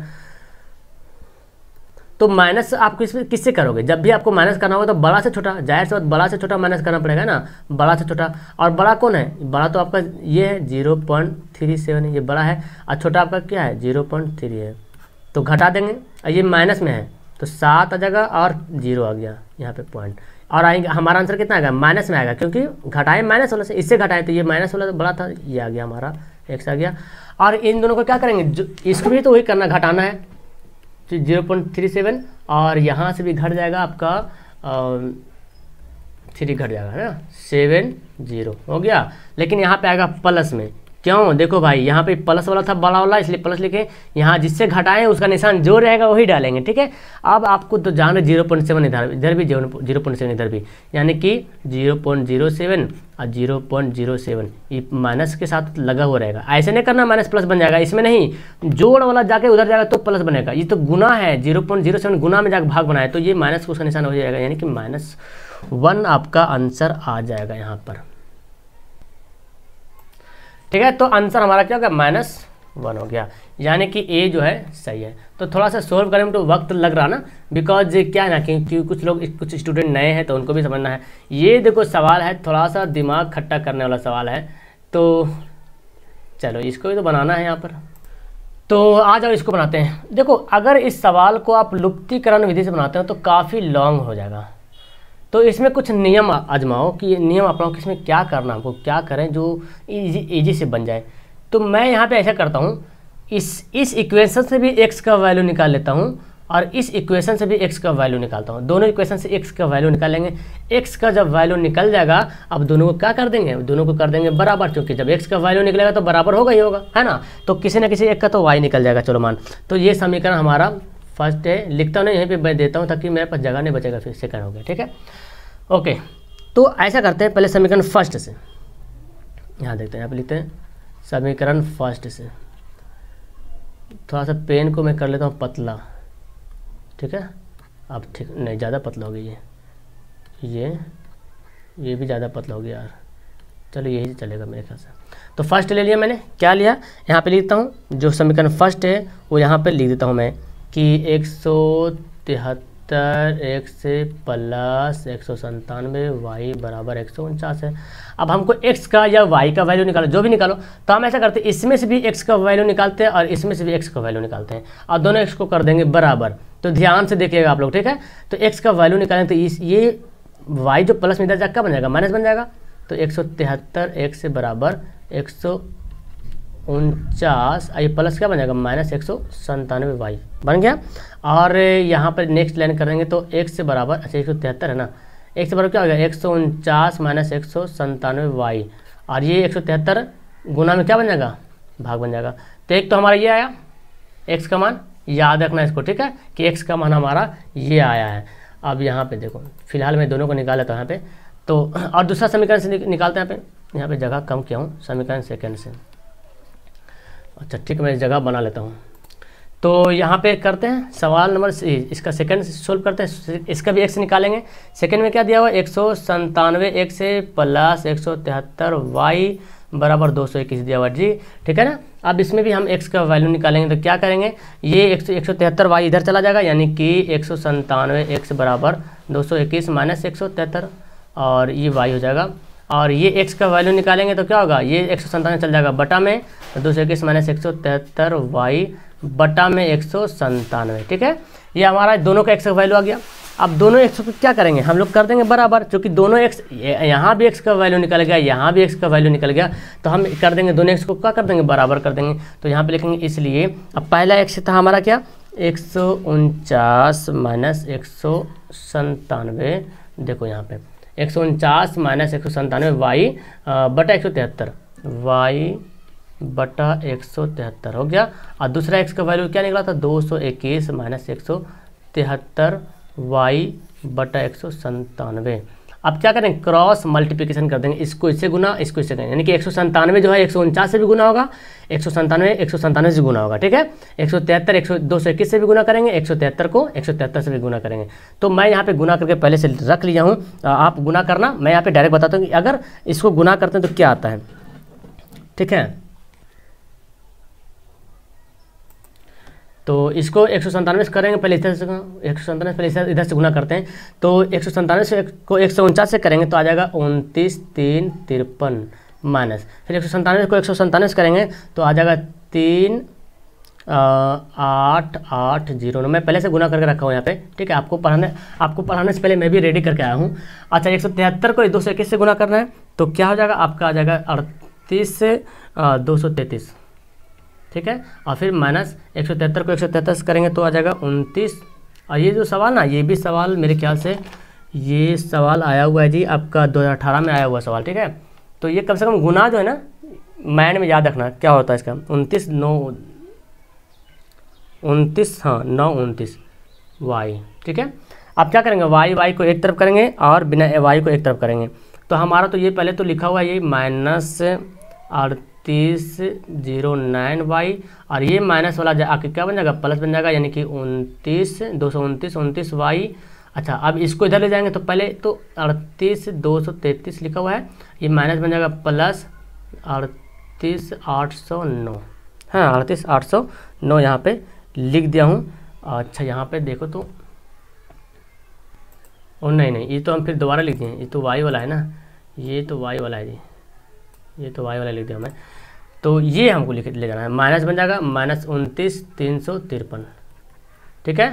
तो माइनस आप किस किससे करोगे जब भी आपको माइनस करना होगा तो बड़ा से छोटा जाहिर से बात बड़ा से छोटा माइनस करना पड़ेगा ना बड़ा से छोटा और बड़ा कौन है बड़ा तो आपका ये है जीरो पॉइंट थ्री सेवन ये बड़ा है और छोटा आपका क्या है जीरो पॉइंट थ्री है तो घटा देंगे और ये माइनस में है तो सात आ जाएगा और जीरो आ गया यहाँ पे पॉइंट और आएंगे हमारा आंसर कितना आएगा माइनस में आएगा क्योंकि घटाएं माइनस सोलह से इससे घटाएं तो ये माइनस सोलह तो बड़ा था ये आ गया हमारा एक्स आ गया और इन दोनों को क्या करेंगे जो इसको भी तो वही करना घटाना है तो जीरो पॉइंट थ्री सेवन और यहाँ से भी घट जाएगा आपका थ्री घट जाएगा है ना सेवन जीरो हो गया लेकिन यहाँ पे आएगा प्लस में क्यों देखो भाई यहाँ पे प्लस वाला था बड़ा वाला इसलिए प्लस लिखे यहाँ जिससे घटाएं उसका निशान जो रहेगा वही डालेंगे ठीक है अब आपको तो जान जीरो पॉइंट सेवन इधर इधर भी जीरो पॉइंट सेवन इधर भी यानी कि जीरो पॉइंट जीरो सेवन और जीरो पॉइंट जीरो सेवन ये माइनस के साथ लगा हुआ रहेगा ऐसे नहीं करना माइनस प्लस बन जाएगा इसमें नहीं जोड़ वाला जाके उधर जाएगा तो प्लस बनेगा ये तो गुना है जीरो पॉइंट जीरो सेवन गुना में जाकर भाग बनाए तो ये माइनस उसका निशान हो जाएगा यानी कि माइनस वन आपका आंसर आ जाएगा यहाँ पर ठीक है तो आंसर हमारा क्या होगा माइनस वन हो गया यानी कि ए जो है सही है तो थोड़ा सा सोल्व करने में तो वक्त लग रहा ना बिकॉज क्या ना क्योंकि कुछ लोग कुछ स्टूडेंट नए हैं तो उनको भी समझना है ये देखो सवाल है थोड़ा सा दिमाग खट्टा करने वाला सवाल है तो चलो इसको भी तो बनाना है यहाँ पर तो आ जाओ इसको बनाते हैं देखो अगर इस सवाल को आप लुप्तिकरण विधि से बनाते हो तो काफ़ी लॉन्ग हो जाएगा तो इसमें कुछ नियम आजमाओ कि नियम अपनाओ कि इसमें क्या करना हमको क्या करें जो इजी इजी से बन जाए तो मैं यहाँ पे ऐसा करता हूँ इस इस इक्वेशन से भी एक्स का वैल्यू निकाल लेता हूँ और इस इक्वेशन से भी एक्स का वैल्यू निकालता हूँ दोनों इक्वेशन से एक्स का वैल्यू निकालेंगे एक्स का जब वैल्यू निकल जाएगा अब दोनों को क्या कर देंगे दोनों को कर देंगे बराबर क्योंकि जब एक्स का वैल्यू निकलेगा तो बराबर होगा ही होगा है ना तो किसी ना किसी एक का तो वाई निकल जाएगा चलो मान तो ये समीकरण हमारा फर्स्ट है लिखता हूँ यहीं पर मैं देता हूँ ताकि मेरे पास जगह नहीं बचेगा फिर सेकंड हो गया ठीक है ओके तो ऐसा करते हैं पहले समीकरण फर्स्ट से यहाँ देखते हैं यहाँ पर लिखते हैं समीकरण फर्स्ट से थोड़ा सा पेन को मैं कर लेता हूँ पतला ठीक है अब ठीक नहीं ज़्यादा पतला हो गया ये ये ये भी ज़्यादा पतला हो गया यार चलो यही चलेगा मेरे ख्याल से तो फर्स्ट ले लिया मैंने क्या लिया यहाँ पे लिखता हूँ जो समीकरण फर्स्ट है वो यहाँ पे लिख देता हूँ मैं कि एक सौ तिहत्तर सत्तर एक्स प्लस एक सौ संतानवे वाई बराबर एक सौ उनचास है अब हमको एक्स का या वाई का वैल्यू निकालो जो भी निकालो तो हम ऐसा करते हैं इसमें से भी एक्स का वैल्यू निकालते हैं और इसमें से भी एक्स का वैल्यू निकालते हैं और दोनों एक्स को कर देंगे बराबर तो ध्यान से देखिएगा आप लोग ठीक है तो एक्स का वैल्यू निकालें तो इस ये वाई जो प्लस में इधर जाकर बन जाएगा माइनस बन जाएगा तो एक सौ तिहत्तर एक्स बराबर एक सौ उनचास ये प्लस क्या बनेगा माइनस एक सौ संतानवे वाई बन गया और यहाँ पर नेक्स्ट लाइन करेंगे तो एक से बराबर अच्छा एक सौ तिहत्तर है ना एक से बराबर क्या हो गया एक सौ उनचास माइनस एक सौ संतानवे वाई और ये एक सौ तिहत्तर गुना में क्या बन जाएगा भाग बन जाएगा तो एक तो हमारा ये आया एक्स का मान याद रखना इसको ठीक है कि एक्स का मान हमारा ये आया है अब यहाँ पर देखो फिलहाल मैं दोनों को निकाल लेता हूँ यहाँ पर तो और दूसरा समीकरण से निकालते हैं यहाँ पर यहाँ जगह कम किया हूँ समीकरण सेकेंड से अच्छा ठीक है मैं जगह बना लेता हूँ तो यहाँ पे करते हैं सवाल नंबर इसका सेकंड सोल्व करते हैं इसका भी एक्स निकालेंगे सेकंड में क्या दिया हुआ एक सौ संतानवे एक से प्लस एक सौ तिहत्तर वाई बराबर दो सौ इक्कीस दिया हुआ जी ठीक है ना अब इसमें भी हम एक्स का वैल्यू निकालेंगे तो क्या करेंगे ये एक सौ एक सौ तिहत्तर वाई इधर चला जाएगा यानी कि एक सौ संतानवे एक्स बराबर दो सौ इक्कीस माइनस एक सौ तिहत्तर और ये वाई हो जाएगा और ये एक्स का वैल्यू निकालेंगे तो क्या होगा ये एक सौ संतानवे चल जाएगा बटा में तो दो सौ इक्कीस माइनस एक सौ तिहत्तर वाई बटा में एक सौ संतानवे ठीक है ये हमारा दोनों का एक्स का वैल्यू आ गया अब दोनों एक्स को क्या करेंगे हम लोग कर देंगे बराबर क्योंकि दोनों एक्स यहाँ भी एक्स का वैल्यू निकल गया यहाँ भी एक्स का वैल्यू निकल गया तो हम कर देंगे दोनों एक्स को क्या कर देंगे बराबर कर देंगे तो यहाँ पे लिखेंगे इसलिए अब पहला एक्स था हमारा क्या एक सौ उनचास माइनस एक सौ संतानवे देखो यहाँ पे एक सौ उनचास माइनस एक सौ संतानवे वाई बटा एक सौ तिहत्तर वाई बटा एक सौ तिहत्तर हो गया और दूसरा एक्स का वैल्यू क्या निकला था दो सौ इक्कीस माइनस एक सौ तिहत्तर वाई बटा एक सौ संतानवे अब क्या करें क्रॉस मल्टीप्लिकेशन कर देंगे इसको इससे गुना इसको इससे करेंगे यानी कि एक सौ संतानवे जो है एक सौ उनचास से भी गुना होगा एक सौ संतानवे एक सौ संतानवे से गुना होगा ठीक है एक सौ तिहत्तर एक सौ दो सौ इक्कीस से भी गुना करेंगे एक सौ तिहत्तर को एक सौ तिहत्तर से भी गुना करेंगे तो मैं यहाँ पे गुना करके पहले से रख लिया हूँ आप गुना करना मैं यहाँ पे डायरेक्ट बताता हूँ कि अगर इसको गुना करते हैं तो क्या आता है ठीक है तो इसको एक सौ संतानवे से करेंगे पहले इधर से एक सौ संतानवे पहले इधर इधर से गुना करते हैं तो एक सौ संतानवे से को एक सौ उनचास से करेंगे तो आ जाएगा उनतीस तीन तिरपन माइनस फिर एक सौ को एक सौ सैंतालीस करेंगे तो आ जाएगा तीन आठ आठ जीरो नौ मैं पहले से गुना करके रखा हूँ यहाँ पे ठीक है आपको पढ़ाने आपको पढ़ाने से पहले मैं भी रेडी करके आया हूँ अच्छा एक सौ तिहत्तर को दो सौ इक्कीस से गुना करना है तो क्या हो जाएगा आपका आ जाएगा अड़तीस से दो सौ तैंतीस ठीक है और फिर माइनस एक सौ तिहत्तर को एक सौ तैंतीस करेंगे तो आ जाएगा उनतीस और ये जो सवाल ना ये भी सवाल मेरे ख्याल से ये सवाल आया हुआ है जी आपका दो हज़ार अठारह में आया हुआ सवाल ठीक है तो ये कम से कम गुना जो है ना माइंड में याद रखना क्या होता है इसका उनतीस नौ उनतीस हाँ नौ उनतीस वाई ठीक है अब क्या करेंगे वाई वाई को एक तरफ करेंगे और बिना ए वाई को एक तरफ करेंगे तो हमारा तो ये पहले तो लिखा हुआ है ये माइनस अड़तीस जीरो नाइन वाई और ये माइनस वाला आके क्या बन जाएगा प्लस बन जाएगा यानी कि उनतीस दो सौ उनतीस उनतीस वाई अच्छा अब इसको इधर ले जाएंगे तो पहले तो अड़तीस दो सौ तैंतीस लिखा हुआ है ये माइनस बन जाएगा प्लस अड़तीस आठ सौ नौ हाँ अड़तीस आठ सौ नौ यहाँ पर लिख दिया हूँ अच्छा यहाँ पे देखो तो ओ नहीं नहीं ये तो हम फिर दोबारा लिख दें ये तो वाई वाला है ना ये तो वाई वाला है जी ये तो वाई वाला लिख दिया हमें तो ये हमको लिख ले जाना है माइनस बन जाएगा माइनस उनतीस तीन सौ तिरपन ठीक है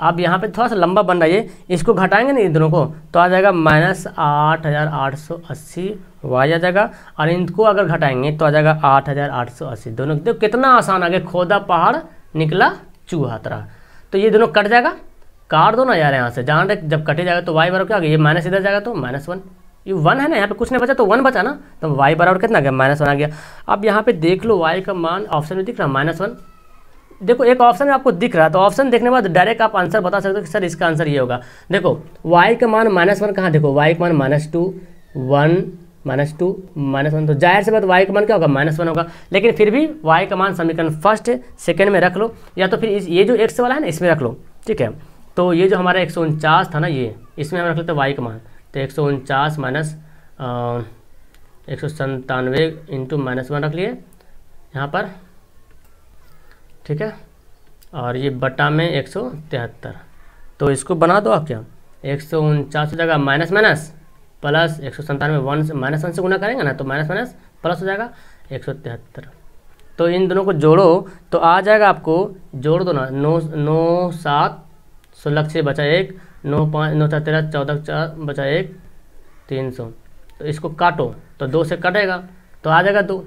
अब यहाँ पे थोड़ा सा लंबा बन रहा है इसको घटाएंगे ना इन दोनों को तो आ जाएगा माइनस आठ हज़ार आठ सौ अस्सी वाई आ जाएगा और इनको अगर घटाएंगे तो आ जाएगा आठ हज़ार आठ सौ अस्सी दोनों देखो कितना आसान आ गया खोदा पहाड़ निकला चूहा तरह तो ये दोनों कट जाएगा काट दो ना यार यहाँ से जहाँ तक जब कटे जाएगा तो वाई बराबर क्या आ गया ये माइनस इधर जाएगा तो माइनस वन ये वन है ना यहाँ पे कुछ नहीं बचा तो वन बचा ना तो वाई बराबर कितना गया माइनस वन आ गया अब यहाँ पे देख लो वाई का मान ऑप्शन में दिख रहा है माइनस वन देखो एक ऑप्शन आपको दिख रहा है तो ऑप्शन देखने के बाद डायरेक्ट आप आंसर बता सकते हो कि सर इसका आंसर ये होगा देखो वाई का मान माइनस वन कहाँ देखो वाई का मान minus two one minus two minus one तो जाहिर से बात वाई का मान क्या होगा माइनस वन होगा लेकिन फिर भी वाई का मान समीकरण फर्स्ट सेकेंड में रख लो या तो फिर इस ये जो एक्स वाला है ना इसमें रख लो ठीक है तो ये जो हमारा एक था ना ये इसमें हम रख लेते वाई का मान तो एक सौ उनचास माइनस एक सौ संतानवे इंटू माइनस वन रख लिए यहाँ पर ठीक है और ये बटा में एक सौ तिहत्तर तो इसको बना दो आप क्या एक सौ उनचास हो जाएगा माइनस माइनस प्लस एक सौ संतानवे वन से माइनस वन से गुना करेंगे ना तो माइनस माइनस प्लस हो जाएगा एक सौ तिहत्तर तो इन दोनों को जोड़ो तो आ जाएगा आपको जोड़ दो ना नौ नौ सात सोलह छः बचा एक नौ पाँच नौ चार तेरह चौदह चार बचा एक तीन सौ तो इसको काटो तो दो से कटेगा तो आ जाएगा दो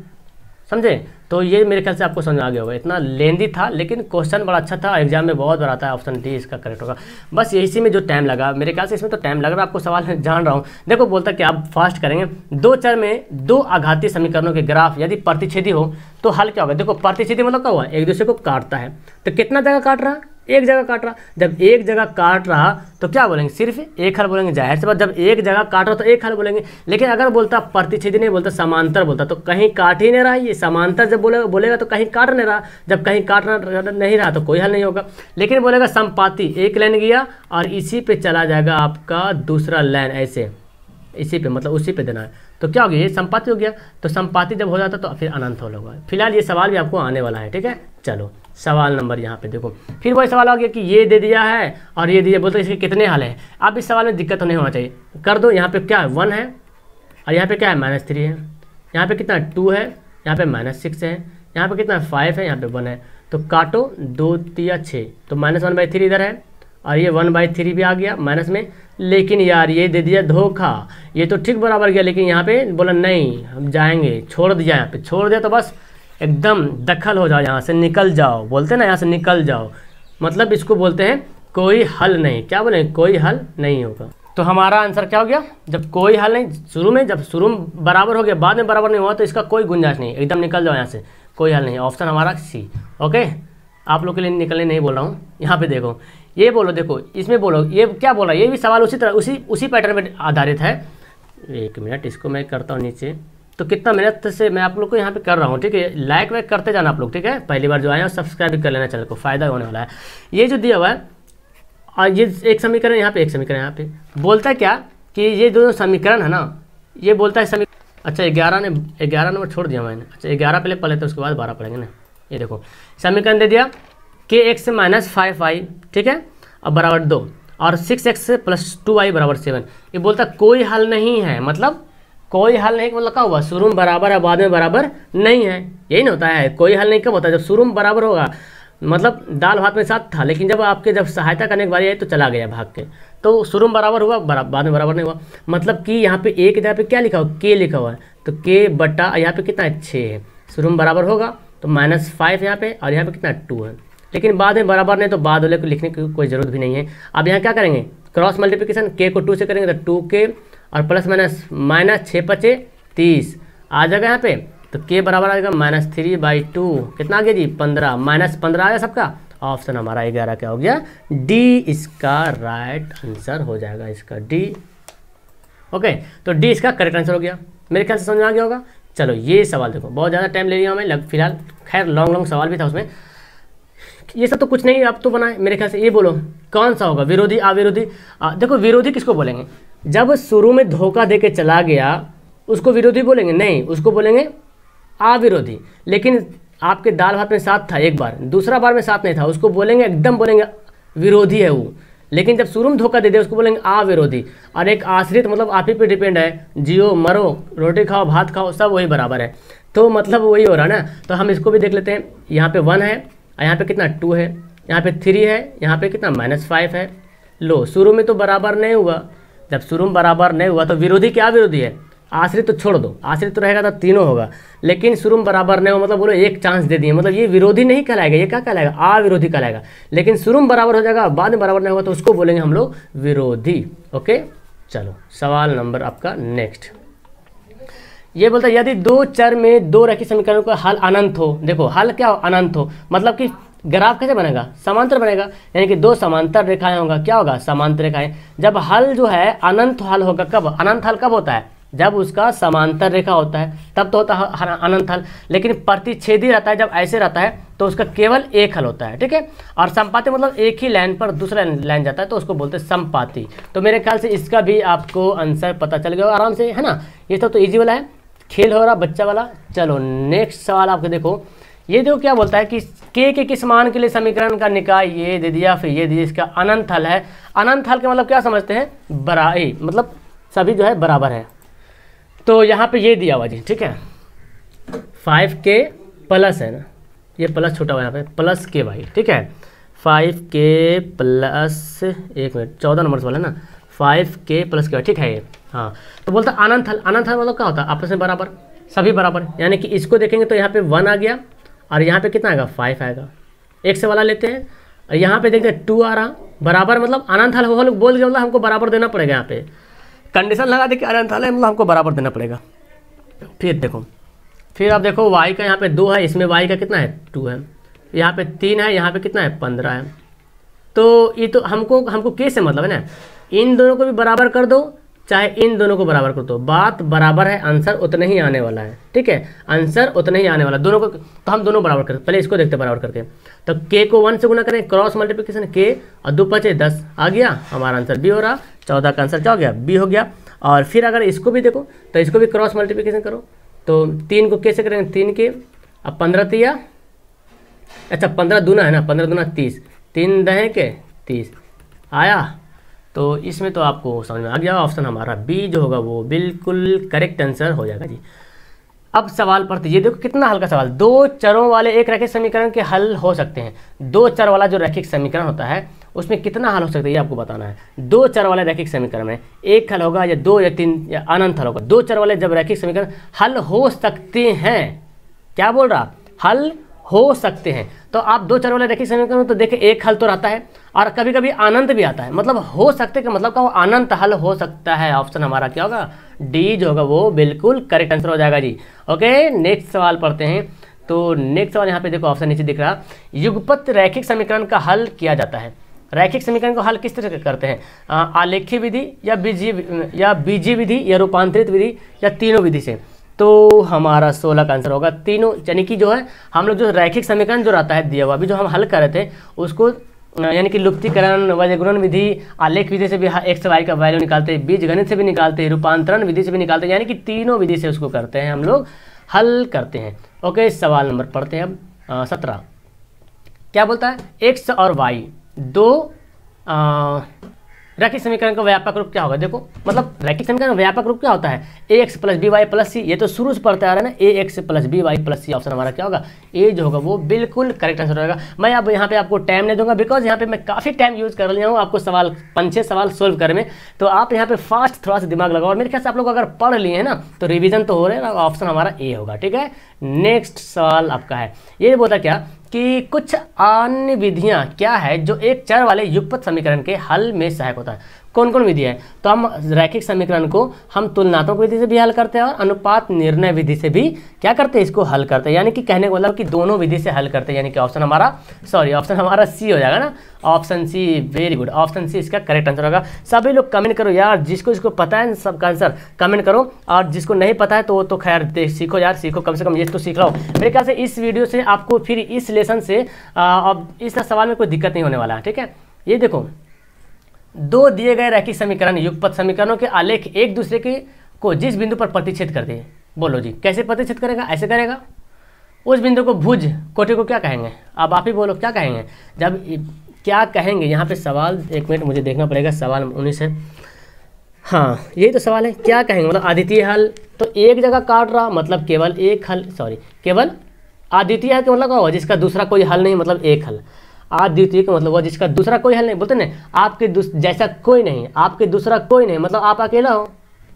समझे तो ये मेरे ख्याल से आपको समझ आ गया होगा इतना लेंदी था लेकिन क्वेश्चन बड़ा अच्छा था एग्जाम में बहुत बार आता है ऑप्शन डी इसका करेक्ट होगा बस इसी में जो टाइम लगा मेरे ख्याल से इसमें तो टाइम लगा मैं आपको सवाल [LAUGHS] जान रहा हूँ देखो बोलता कि आप फास्ट करेंगे दो चर में दो आघाती समीकरणों के ग्राफ यदि प्रतिच्छेदी हो तो हल क्या होगा देखो प्रतिच्छेदी मतलब क्या हुआ एक दूसरे को काटता है तो कितना जगह काट रहा है एक जगह काट रहा जब एक जगह काट रहा तो क्या बोलेंगे सिर्फ एक हल बोलेंगे जाहिर से बात जब एक जगह काट रहा तो एक हल बोलेंगे लेकिन अगर बोलता प्रतिच्छेद नहीं बोलता समांतर बोलता तो कहीं काट ही नहीं रहा ये समांतर जब बोलेगा बोलेगा तो कहीं काट नहीं रहा जब कहीं काट नहीं रहा तो कोई हल नहीं होगा लेकिन बोलेगा संपाति एक लाइन गया और इसी पे चला जाएगा आपका दूसरा लाइन ऐसे इसी पे मतलब उसी पर देना है तो क्या हो गया ये संपाति हो गया तो संपाति जब हो जाता तो फिर अनंत हो लगा फिलहाल ये सवाल भी आपको आने वाला है ठीक है चलो सवाल नंबर यहाँ पे देखो फिर वही सवाल आ गया कि ये दे दिया है और ये दिया बोलते इसके कितने हाल है अब इस सवाल में दिक्कत तो नहीं होना चाहिए कर दो यहाँ पे क्या है वन है और यहाँ पे क्या है माइनस थ्री है यहाँ पे कितना टू है यहाँ पे माइनस सिक्स है यहाँ पे कितना फाइव है यहाँ पे वन है तो काटो दो तीन छः तो माइनस वन बाई थ्री इधर है और ये वन बाई थ्री भी आ गया माइनस में लेकिन यार ये दे दिया धोखा ये तो ठीक बराबर गया लेकिन यहाँ पे बोला नहीं हम जाएंगे छोड़ दिया यहाँ पे छोड़ दिया तो बस एकदम दखल हो जाओ यहाँ से निकल जाओ बोलते ना यहाँ से निकल जाओ मतलब इसको बोलते हैं कोई हल नहीं क्या बोले कोई हल नहीं होगा तो हमारा आंसर क्या हो गया जब कोई हल नहीं शुरू में जब शुरू में बराबर हो गया बाद में बराबर नहीं हुआ तो इसका कोई गुंजाइश नहीं एकदम निकल जाओ यहाँ से कोई हल नहीं ऑप्शन हमारा सी ओके आप लोग के लिए निकलने नहीं बोल रहा हूँ यहाँ पे देखो ये बोलो देखो इसमें बोलो ये क्या बोला ये भी सवाल उसी तरह उसी उसी पैटर्न में आधारित है एक मिनट इसको मैं करता हूँ नीचे तो कितना मेहनत से मैं आप लोग को यहाँ पे कर रहा हूँ ठीक है लाइक वाइक करते जाना आप लोग ठीक है पहली बार जो आए हैं सब्सक्राइब भी कर लेना चैनल को फायदा होने वाला है ये जो दिया हुआ है और ये एक समीकरण यहाँ पे एक समीकरण यहाँ पे बोलता है क्या कि ये जो समीकरण है ना ये बोलता है समीकरण अच्छा ग्यारह ने ग्यारह नंबर छोड़ दिया मैंने अच्छा ग्यारह पहले पढ़े थे उसके बाद बारह पढ़ेंगे ना ये देखो समीकरण दे दिया के एक्स माइनस फाइव फाइव ठीक है अब बराबर दो और six X plus two Y बराबर सेवन ये बोलता कोई हल नहीं है मतलब कोई हल नहीं मतलब क्या हुआ शुरू में बराबर है बाद में बराबर नहीं है यही नहीं होता है कोई हल नहीं कब होता जब शुरू में बराबर होगा मतलब दाल भात में साथ था लेकिन जब आपके जब सहायता करने की बारी आई तो चला गया भाग के तो शुरू में बराबर हुआ बराबर बाद में बराबर नहीं हुआ मतलब कि यहाँ पे एक जगह पे क्या लिखा हुआ के लिखा हुआ है तो के बटा यहाँ पे कितना है छः है शुरू में बराबर होगा तो माइनस फाइव यहाँ पे और यहाँ पे कितना टू है लेकिन बाद में बराबर नहीं तो बाद वाले को लिखने की कोई ज़रूरत भी नहीं है अब यहाँ क्या करेंगे क्रॉस मल्टीप्लीकेशन के को टू से करेंगे तो टू के और प्लस माइनस माइनस छः पचे तीस आ जाएगा यहाँ पे तो के बराबर आएगा माइनस थ्री बाई टू कितना आ गया जी पंद्रह माइनस पंद्रह आ गया सबका ऑप्शन हमारा ग्यारह क्या हो गया डी इसका राइट आंसर हो जाएगा इसका डी ओके तो डी इसका करेक्ट आंसर हो गया मेरे ख्याल से समझ में आ गया होगा चलो ये सवाल देखो बहुत ज़्यादा टाइम ले लिया हमें लग फिलहाल खैर लॉन्ग लॉन्ग सवाल भी था उसमें ये सब तो कुछ नहीं आप तो बनाए मेरे ख्याल से ये बोलो कौन सा होगा विरोधी अविरोधी देखो विरोधी किसको बोलेंगे जब शुरू में धोखा दे के चला गया उसको विरोधी बोलेंगे नहीं उसको बोलेंगे अविरोधी लेकिन आपके दाल भात में साथ था एक बार दूसरा बार में साथ नहीं था उसको बोलेंगे एकदम बोलेंगे विरोधी है वो लेकिन जब शुरू में धोखा दे दे उसको बोलेंगे अविरोधी और एक आश्रित मतलब आप ही पे डिपेंड है जियो मरो रोटी खाओ भात खाओ सब वही बराबर है तो मतलब वही हो रहा है ना तो हम इसको भी देख लेते हैं यहाँ पे वन है यहाँ पे कितना टू है यहाँ पे थ्री है यहाँ पे कितना माइनस फाइव है लो शुरू में तो बराबर नहीं हुआ जब शुरू में बराबर नहीं हुआ तो विरोधी क्या विरोधी है आश्रित तो छोड़ दो आश्रित तो रहेगा तो तीनों होगा लेकिन शुरू में बराबर नहीं हो मतलब बोलो एक चांस दे दिए मतलब ये विरोधी नहीं कहलाएगा ये क्या कहलाएगा आ विरोधी कहलाएगा लेकिन शुरू में बराबर हो जाएगा बाद में बराबर नहीं होगा तो उसको बोलेंगे हम लोग विरोधी ओके चलो सवाल नंबर आपका नेक्स्ट ये बोलता है यदि दो चर में दो रैखिक समीकरण का हल अनंत हो देखो हल क्या हो अनंत हो मतलब कि ग्राफ कैसे बनेगा समांतर बनेगा यानी कि दो समांतर रेखाएं होगा क्या होगा समांतर रेखाएं जब हल जो है अनंत हल होगा कब अनंत हल कब होता है जब उसका समांतर रेखा होता है तब तो होता है अनंत हल लेकिन प्रतिच्छेदी रहता है जब ऐसे रहता है तो उसका केवल एक हल होता है ठीक है और संपाति मतलब एक ही लाइन पर दूसरा लाइन जाता है तो उसको बोलते हैं संपाति तो मेरे ख्याल से इसका भी आपको आंसर पता चल गया आराम से है ना ये सब तो ईजी वाला है खेल हो रहा बच्चा वाला चलो नेक्स्ट सवाल आपको देखो ये देखो क्या बोलता है कि के के किस मान के लिए समीकरण का निकाय ये दे दिया फिर ये दे दिया इसका अनंत हल है अनंत हल के मतलब क्या समझते हैं बराई मतलब सभी जो है बराबर है तो यहाँ पे ये दिया हुआ जी ठीक है फाइव के प्लस है ना ये प्लस छोटा हुआ यहाँ पे प्लस के भाई ठीक है फाइव के प्लस एक मिनट चौदह नंबर वाला ना फाइव के प्लस के ठीक है ये हाँ तो बोलता अनंत हल अनंत हल मतलब क्या होता है आपस में बराबर सभी बराबर यानी कि इसको देखेंगे तो यहाँ पे वन आ गया और यहाँ पे कितना आएगा फाइव आएगा एक से वाला लेते हैं और यहाँ पे देखते हैं टू आ रहा बराबर मतलब अनंत हल हो बोल गया मतलब हमको बराबर देना पड़ेगा यहाँ पे कंडीशन लगा दे कि अनंत हल है मतलब हमको बराबर देना पड़ेगा फिर देखो फिर आप देखो वाई का यहाँ पे दो है इसमें वाई का कितना है टू है यहाँ पे तीन है यहाँ पे कितना है पंद्रह है तो ये तो हमको हमको कैसे मतलब है ना इन दोनों को भी बराबर कर दो चाहे इन दोनों को बराबर कर दो बात बराबर है आंसर उतना ही आने वाला है ठीक है आंसर उतना ही आने वाला दोनों को तो हम दोनों बराबर करते पहले इसको देखते बराबर करके तो के को वन से गुना करें क्रॉस मल्टीप्लीकेशन के और दो पचे दस आ गया हमारा आंसर बी हो रहा चौदह का आंसर क्या हो गया बी हो गया और फिर अगर इसको भी देखो तो इसको भी क्रॉस मल्टीप्लीकेशन करो तो तीन को कैसे करेंगे तीन के अब पंद्रह तिया अच्छा पंद्रह दूना है ना पंद्रह दूना तीस तीन दहें के तीस आया तो इसमें तो आपको समझ में आ गया ऑप्शन हमारा बी जो होगा वो बिल्कुल करेक्ट आंसर हो जाएगा जी अब सवाल पढ़ते तो ये देखो कितना हल्का सवाल दो चरों वाले एक रैखिक समीकरण के हल हो सकते हैं दो चर वाला जो रैखिक समीकरण होता है उसमें कितना हल हो सकता है ये आपको बताना है दो चर वाले रैखिक समीकरण में एक हल होगा या दो या तीन या अनंत हल होगा दो चर वाले जब रैखिक समीकरण हल हो सकते हैं क्या बोल रहा हल हो सकते हैं तो आप दो चार वाले रैखिक समीकरण तो देखें एक हल तो रहता है और कभी कभी आनंद भी आता है मतलब हो सकते का मतलब का वो आनंद हल हो सकता है ऑप्शन हमारा क्या होगा डी जो होगा वो बिल्कुल करेक्ट आंसर हो जाएगा जी ओके नेक्स्ट सवाल पढ़ते हैं तो नेक्स्ट सवाल यहाँ पे देखो ऑप्शन नीचे दिख रहा युगपत रैखिक समीकरण का हल किया जाता है रैखिक समीकरण को हल किस तरह से करते हैं आलेखी विधि या बीजी या बीजी विधि या रूपांतरित विधि या तीनों विधि से तो हमारा सोलह का आंसर होगा तीनों यानी कि जो है हम लोग जो रैखिक समीकरण जो रहता है दिया हुआ अभी जो हम हल कर रहे थे उसको यानी कि लुप्तिकरण वजगुणन विधि आलेख विधि से भी एक्स वाई का वैल्यू निकालते हैं बीज गणित से भी निकालते हैं रूपांतरण विधि से भी निकालते हैं यानी कि तीनों विधि से उसको करते हैं हम लोग हल करते हैं ओके सवाल नंबर पढ़ते हैं अब सत्रह क्या बोलता है एक्स और वाई दो आ, रैखिक समीकरण का व्यापक रूप क्या होगा देखो मतलब रैखिक समीकरण व्यापक रूप क्या होता है A x plus B Y plus C ये तो शुरू से पढ़ते आ रहा है ना A x plus B Y plus C option हमारा क्या होगा ए जो होगा वो बिल्कुल करेक्ट आंसर होगा मैं अब यहाँ पे आपको टाइम नहीं दूंगा बिकॉज यहाँ पे मैं काफ़ी टाइम यूज कर लिया हूँ आपको सवाल पाँच छः सवाल सोल्व करने में तो आप यहाँ पे फास्ट थोड़ा सा दिमाग लगाओ और मेरे ख्याल से आप लोग अगर पढ़ लिए हैं ना तो रिविजन तो हो रहे हैं ना ऑप्शन हमारा ए होगा ठीक है नेक्स्ट सवाल आपका है ये बोलता क्या कि कुछ अन्य विधियां क्या है जो एक चर वाले युगपथ समीकरण के हल में सहायक होता है कौन कौन विधि है तो हम रैखिक समीकरण को हम तुलनात्मक विधि से भी हल करते हैं और अनुपात निर्णय विधि से भी क्या करते हैं इसको हल करते हैं यानी कि कहने का मतलब कि दोनों विधि से हल करते हैं यानी कि ऑप्शन हमारा सॉरी ऑप्शन हमारा सी हो जाएगा ना option C very good option C इसका करेक्ट आंसर होगा सभी लोग कमेंट करो यार जिसको जिसको पता है सबका आंसर कमेंट करो और जिसको नहीं पता है तो वो तो खैर सीखो यार सीखो कम से कम ये तो सीख लो मेरे ख्याल से इस वीडियो से आपको फिर इस लेसन से अब इस सवाल में कोई दिक्कत नहीं होने वाला है ठीक है ये देखो दो दिए गए रैखिक समीकरण युगपथ समीकरणों के आलेख एक दूसरे के को जिस बिंदु पर प्रतिच्छेद करते हैं बोलो जी कैसे प्रतिच्छेद करेगा ऐसे करेगा उस बिंदु को भुज कोटे को क्या कहेंगे अब आप ही बोलो क्या कहेंगे जब क्या कहेंगे यहाँ पे सवाल एक मिनट मुझे देखना पड़ेगा सवाल उन्नीस है हाँ यही तो सवाल है क्या कहेंगे मतलब आदित्य हल तो एक जगह काट रहा मतलब केवल एक हल सॉरी केवल आदित्य हल के मतलब क्या जिसका दूसरा कोई हल नहीं मतलब एक हल आप का मतलब वह जिसका दूसरा कोई हल नहीं बोलते ना आपके जैसा कोई नहीं आपके दूसरा कोई नहीं मतलब आप अकेला हो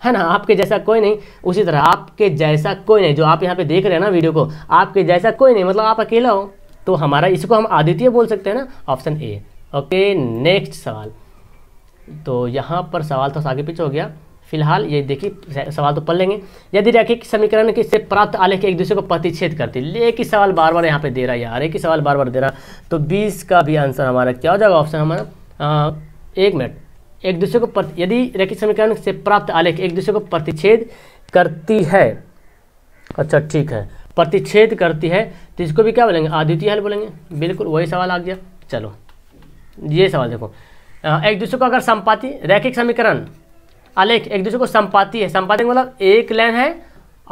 है ना आपके जैसा कोई नहीं उसी तरह आपके जैसा कोई नहीं जो आप यहाँ पे देख रहे हैं ना वीडियो को आपके जैसा कोई नहीं मतलब आप अकेला हो तो हमारा इसको हम आदित्य बोल सकते हैं ना ऑप्शन ए ओके नेक्स्ट सवाल तो यहाँ पर सवाल तो आगे पीछे हो गया फिलहाल ये देखिए सवाल तो पढ़ लेंगे यदि रैखिक समीकरण के से प्राप्त आलेख एक दूसरे को प्रतिच्छेद है लेकिन ही सवाल बार बार यहाँ पे दे रहा है यार एक ही सवाल बार बार दे रहा तो बीस का भी आंसर हमारा क्या हो जाएगा ऑप्शन हमारा एक मिनट एक दूसरे को यदि रैखिक समीकरण से प्राप्त आलेख एक दूसरे को प्रतिच्छेद करती है अच्छा ठीक है प्रतिच्छेद करती है तो इसको भी क्या बोलेंगे आदित्य हल बोलेंगे बिल्कुल वही सवाल आ गया चलो ये सवाल देखो एक दूसरे को अगर संपाति रैखिक समीकरण आलेख एक दूसरे को संपाती है संपाति मतलब एक लाइन है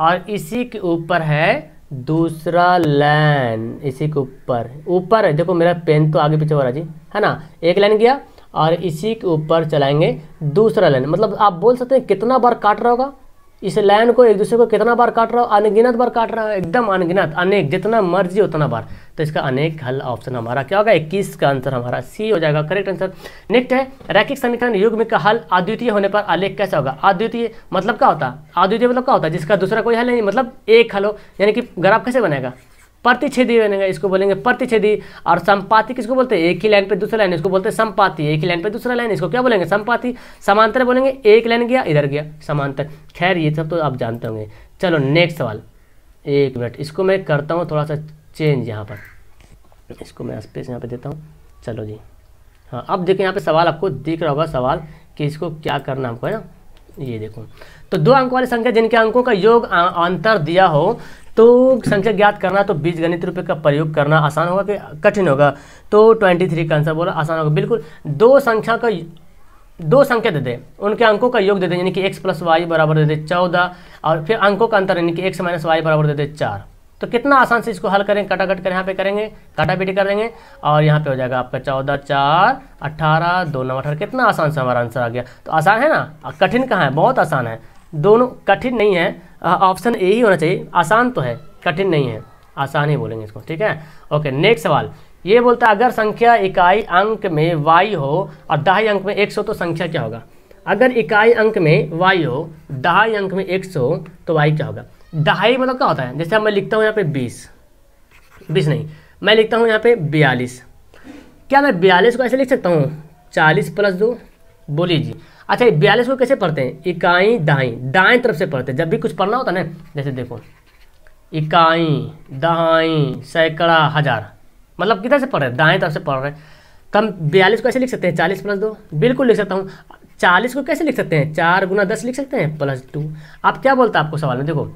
और इसी के ऊपर है दूसरा लाइन इसी के ऊपर ऊपर है देखो मेरा पेन तो आगे पीछे हो रहा जी है ना एक लाइन गया और इसी के ऊपर चलाएंगे दूसरा लाइन मतलब आप बोल सकते हैं कितना बार काट रहा होगा इस लाइन को एक दूसरे को कितना बार काट रहा हो अनगिनत बार काट रहा हो एकदम अनगिनत अनेक जितना मर्जी उतना बार तो इसका अनेक हल ऑप्शन हमारा क्या होगा इक्कीस का आंसर हमारा सी हो जाएगा करेक्ट आंसर नेक्स्ट है रैखिक समीकरण युग्म का हल अद्वितीय होने पर आलेख कैसा होगा अद्वितीय मतलब क्या होता है अद्वितीय मतलब क्या होता है जिसका दूसरा कोई हल नहीं मतलब एक हल हो यानी कि ग्राफ कैसे बनेगा प्रतिच्छेदी बनेगा इसको बोलेंगे प्रतिच्छेदी और संपाति किसको बोलते हैं एक ही लाइन पे दूसरा लाइन इसको बोलते हैं संपाति एक ही लाइन पे दूसरा लाइन इसको क्या बोलेंगे संपाति समांतर बोलेंगे एक लाइन गया इधर गया समांतर खैर ये सब तो आप जानते होंगे चलो नेक्स्ट सवाल एक मिनट इसको मैं करता हूँ थोड़ा सा चेंज यहाँ पर इसको मैं स्पेस यहाँ पर देता हूँ चलो जी हाँ अब देखें यहाँ पे सवाल आपको दिख रहा होगा सवाल कि इसको क्या करना हमको है ना ये देखो तो दो अंक वाली संख्या जिनके अंकों का योग अंतर दिया हो तो संख्या ज्ञात करना तो बीज गणित रूप का प्रयोग करना आसान होगा कि कठिन होगा तो ट्वेंटी थ्री का आंसर बोला आसान होगा बिल्कुल दो संख्या का दो संख्या दे दें उनके अंकों का योग दे दें यानी कि एक्स प्लस वाई बराबर दे दे चौदह और फिर अंकों का अंतर यानी कि एक्स माइनस वाई बराबर दे दे चार तो कितना आसान से इसको हल करें कटाकट कर यहाँ पे करेंगे काटा पीटी कर देंगे और यहाँ पे हो जाएगा आपका चौदह चार अट्ठारह दो नौ अठारह कितना आसान से हमारा आंसर आ गया तो आसान है ना कठिन कहाँ है बहुत आसान है दोनों कठिन नहीं है ऑप्शन ए ही होना चाहिए आसान तो है कठिन नहीं है आसान ही बोलेंगे इसको ठीक है ओके नेक्स्ट सवाल ये बोलता है अगर संख्या इकाई अंक में वाई हो और दहाई अंक में एक सौ तो संख्या क्या होगा अगर इकाई अंक में वाई हो दहाई अंक में एक सौ तो वाई क्या होगा दहाई मतलब क्या होता है जैसे अब मैं लिखता हूँ यहाँ पे बीस बीस नहीं मैं लिखता हूँ यहाँ पे बयालीस क्या मैं बयालीस को ऐसे लिख सकता हूँ चालीस प्लस दो बोलिए जी अच्छा बयालीस को कैसे पढ़ते हैं इकाई दाई दाएं तरफ से पढ़ते हैं जब भी कुछ पढ़ना होता ना जैसे देखो इकाई दहाई सैकड़ा हजार मतलब किधर से पढ़ रहे हैं दाएं तरफ से पढ़ रहे हैं तो हम बयालीस को कैसे लिख सकते हैं चालीस प्लस दो बिल्कुल लिख सकता हूँ चालीस को कैसे लिख सकते हैं चार गुना दस लिख सकते हैं प्लस टू आप क्या बोलते हैं आपको सवाल में देखो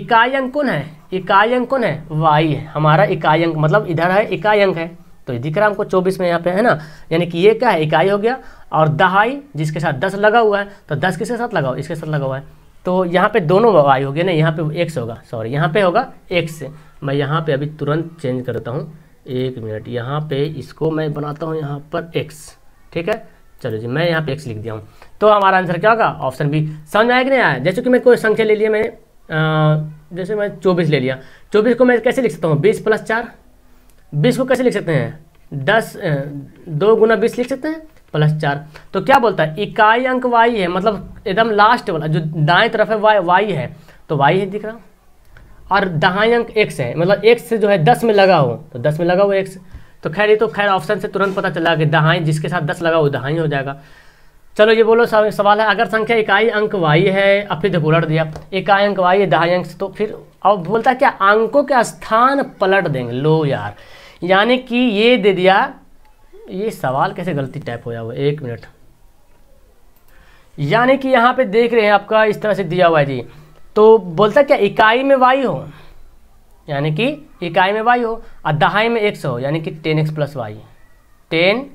इकाई अंक कौन है इकाई अंक कौन है वाई है हमारा इकाई अंक मतलब इधर है इकाई अंक है तो दिख रहा हमको चौबीस में यहाँ पे है ना यानी कि ये क्या है इकाई हो गया और दहाई जिसके साथ दस लगा हुआ है तो दस किसके साथ लगा हुआ इसके साथ लगा हुआ है तो यहाँ पे दोनों वाई हो गए ना यहाँ पे एक्स होगा सॉरी यहाँ पे होगा एक्स मैं यहाँ पे अभी तुरंत चेंज करता हूँ एक मिनट यहाँ पे इसको मैं बनाता हूँ यहाँ पर एक्स ठीक है चलो जी मैं यहाँ पे एक्स लिख दिया हूँ तो हमारा आंसर क्या होगा ऑप्शन बी समझ आया कि नहीं आया जैसे कि मैं कोई संख्या ले लिया मैंने जैसे मैं चौबीस ले लिया चौबीस को मैं कैसे लिख सकता हूँ बीस प्लस चार बीस को कैसे लिख सकते हैं दस दो गुना बीस लिख सकते हैं प्लस चार तो क्या बोलता है इकाई अंक वाई है मतलब एकदम लास्ट वाला जो दाएं तरफ है वाई वाई है तो वाई है दिख रहा और दहाई अंक एक्स है मतलब एक्स से जो है दस में लगा हो तो दस में लगा हो एक्स तो खैर ये तो खैर ऑप्शन से तुरंत पता चला कि दहाई जिसके साथ दस लगा हो दहाई हो जाएगा चलो ये बोलो सवाल है अगर संख्या इकाई अंक वाई है अब फिर देखो उलट दिया इकाई अंक वाई है दहाई अंक तो फिर अब बोलता है क्या अंकों के स्थान पलट देंगे लो यार यानी कि ये दे दिया ये सवाल कैसे गलती टाइप हो हुआ एक मिनट यानी कि यहाँ पे देख रहे हैं आपका इस तरह से दिया हुआ है जी तो बोलता क्या इकाई में वाई हो यानी कि इकाई में वाई हो और दहाई में एक्स हो यानी कि ten X plus Y ten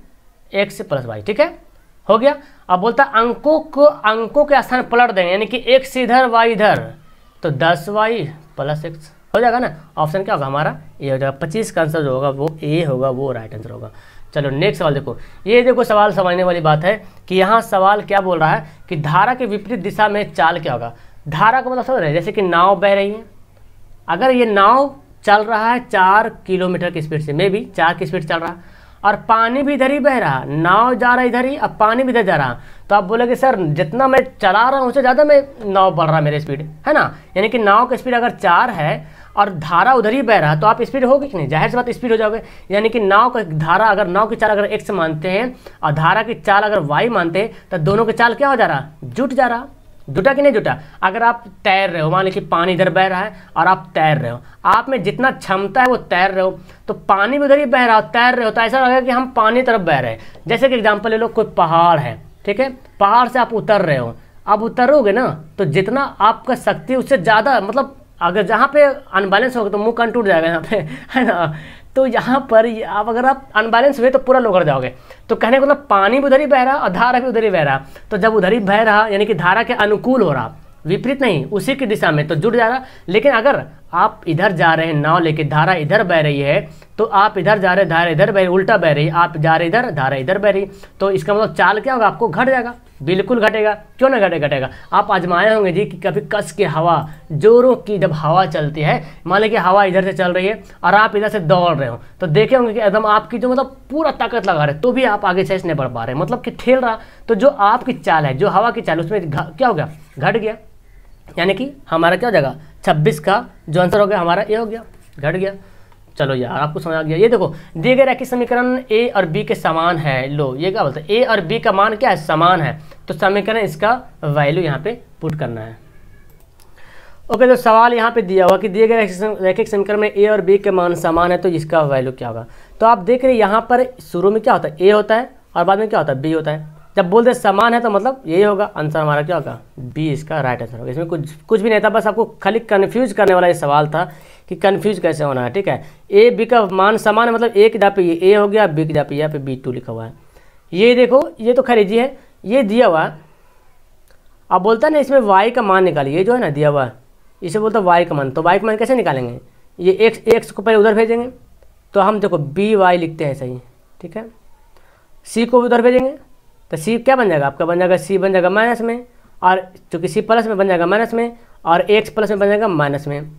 X plus Y ठीक है हो गया अब बोलता अंकों को अंकों के स्थान पलट देंगे यानी कि एक्स इधर वाई इधर तो दस वाई प्लस एक्स हो जाएगा ना ऑप्शन क्या होगा हमारा ए हो जाएगा पच्चीस का आंसर जो होगा वो ए होगा वो राइट आंसर होगा चलो नेक्स्ट सवाल देखो ये देखो सवाल समझने वाली बात है कि यहाँ सवाल क्या बोल रहा है कि धारा के विपरीत दिशा में चाल क्या होगा धारा का मतलब समझ रहे हैं जैसे कि नाव बह रही है अगर ये नाव चल रहा है चार किलोमीटर की स्पीड से मे भी चार की स्पीड चल रहा है और पानी भी इधर ही बह रहा नाव जा रहा इधर ही अब पानी भी इधर जा रहा तो आप बोलोगे सर जितना मैं चला रहा हूँ उससे ज़्यादा मैं नाव बढ़ रहा मेरे स्पीड है ना यानी कि नाव की स्पीड अगर चार है और धारा उधर ही बह रहा तो आप स्पीड होगी कि नहीं जाहिर सी बात स्पीड हो जाओगे यानी कि नाव का धारा अगर नाव की चाल अगर एक्स मानते हैं और धारा की चाल अगर वाई मानते हैं तो दोनों की चाल क्या हो जा रहा जुट जा रहा जुटा कि नहीं जुटा अगर आप तैर रहे हो मान लीजिए पानी इधर बह रहा है और आप तैर रहे हो आप में जितना क्षमता है वो तैर रहे हो तो पानी भी उधर ही बह रहा हो तैर रहे हो तो ऐसा लगेगा कि हम पानी तरफ बह रहे हैं जैसे कि एग्जाम्पल ले लो कोई पहाड़ है ठीक है पहाड़ से आप उतर रहे हो आप उतरोगे ना तो जितना आपका शक्ति उससे ज़्यादा मतलब अगर जहाँ पे अनबैलेंस होगा तो मुंह कान टूट जाएगा यहाँ पे है ना तो यहाँ पर आप अगर आप अनबैलेंस हुए तो पूरा लोगर जाओगे तो कहने का मतलब पानी भी उधर ही बह रहा और धारा भी उधर ही बह रहा तो जब उधर ही बह रहा यानी कि धारा के अनुकूल हो रहा विपरीत नहीं उसी की दिशा में तो जुड़ जा रहा लेकिन अगर आप इधर जा रहे हैं नाव लेके धारा इधर बह रही है तो आप इधर जा रहे धारा इधर बह रही उल्टा बह रही आप जा रहे इधर धारा इधर बह रही तो इसका मतलब चाल क्या होगा आपको घट जाएगा बिल्कुल घटेगा क्यों ना घटे घटेगा आप आजमाए होंगे जी कि कभी कस के हवा जोरों की जब हवा चलती है मान लीजिए हवा इधर से चल रही है और आप इधर से दौड़ रहे हो तो देखे होंगे कि एकदम आपकी जो मतलब पूरा ताकत लगा रहे तो भी आप आगे से नहीं बढ़ पा रहे मतलब कि ठेल रहा तो जो आपकी चाल है जो हवा की चाल उसमें क्या हो गया घट गया यानी कि हमारा क्या हो जाएगा छब्बीस का जो आंसर हो गया हमारा ये हो गया घट गया चलो यार आपको समझ आ गया ये देखो दिए गए रैखिक समीकरण ए और बी के समान है लो ये क्या बोलते हैं ए और बी का मान क्या है समान है तो समीकरण इसका वैल्यू यहाँ पे पुट करना है ओके तो सवाल यहाँ पे दिया हुआ कि दिए गए रैखिक समीकरण में ए और बी के मान समान है तो इसका वैल्यू क्या होगा तो आप देख रहे हैं यहाँ पर शुरू में क्या होता है ए होता है और बाद में क्या होता है बी होता है जब बोलते समान है तो मतलब यही होगा आंसर हमारा क्या होगा बी इसका राइट आंसर होगा इसमें कुछ कुछ भी नहीं था बस आपको खाली कन्फ्यूज करने वाला ये सवाल था कि कन्फ्यूज कैसे होना है ठीक है ए बी का मान समान है मतलब ए की जहाँ ए हो गया बी की जहाँ यहाँ पे बी टू लिखा हुआ है ये देखो ये तो खैर जी है ये दिया हुआ अब बोलता है ना इसमें वाई का मान निकालिए ये जो है ना दिया हुआ है इसे बोलता है वाई का मान तो वाई का मान कैसे निकालेंगे ये एक्स एक्स को पहले उधर भेजेंगे तो हम देखो बी वाई लिखते हैं सही ठीक है सी को भी उधर भेजेंगे तो सी क्या बन जाएगा आपका बन जाएगा सी बन जाएगा माइनस में और चूँकि सी प्लस में बन जाएगा माइनस में और एक्स प्लस में बन जाएगा माइनस में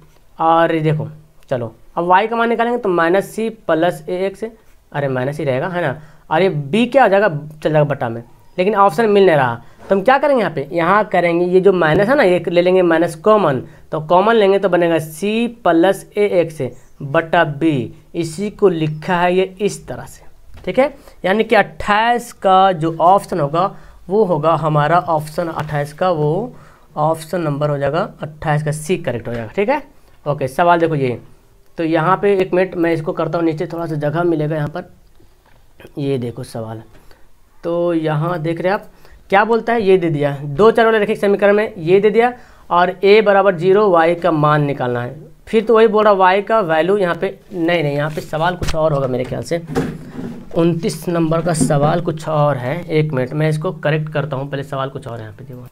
और ये देखो चलो अब वाई का मान निकालेंगे तो minus C plus A X अरे माइनस ही रहेगा है ना और ये बी क्या हो जाएगा चल जाएगा बटा में लेकिन ऑप्शन मिल नहीं रहा तो हम क्या करेंगे यहाँ पे यहाँ करेंगे ये जो माइनस है ना ये ले लेंगे माइनस कॉमन तो कॉमन लेंगे तो बनेगा सी प्लस ए एक्स बटा बी इसी को लिखा है ये इस तरह से ठीक है यानी कि 28 का जो ऑप्शन होगा वो होगा हमारा ऑप्शन 28 का वो ऑप्शन नंबर हो जाएगा 28 का सी करेक्ट हो जाएगा ठीक है ओके सवाल देखो ये तो यहाँ पे एक मिनट मैं इसको करता हूँ नीचे थोड़ा सा जगह मिलेगा यहाँ पर ये देखो सवाल तो यहाँ देख रहे आप क्या बोलता है ये दे दिया दो चार वाले रखिक समीकरण में ये दे दिया और ए बराबर जीरो वाई का मान निकालना है फिर तो वही बोल रहा वाई का वैल्यू यहाँ पे नहीं नहीं यहाँ पे सवाल कुछ और होगा मेरे ख्याल से उनतीस नंबर का सवाल कुछ और है एक मिनट मैं इसको करेक्ट करता हूँ पहले सवाल कुछ और यहाँ पे देखो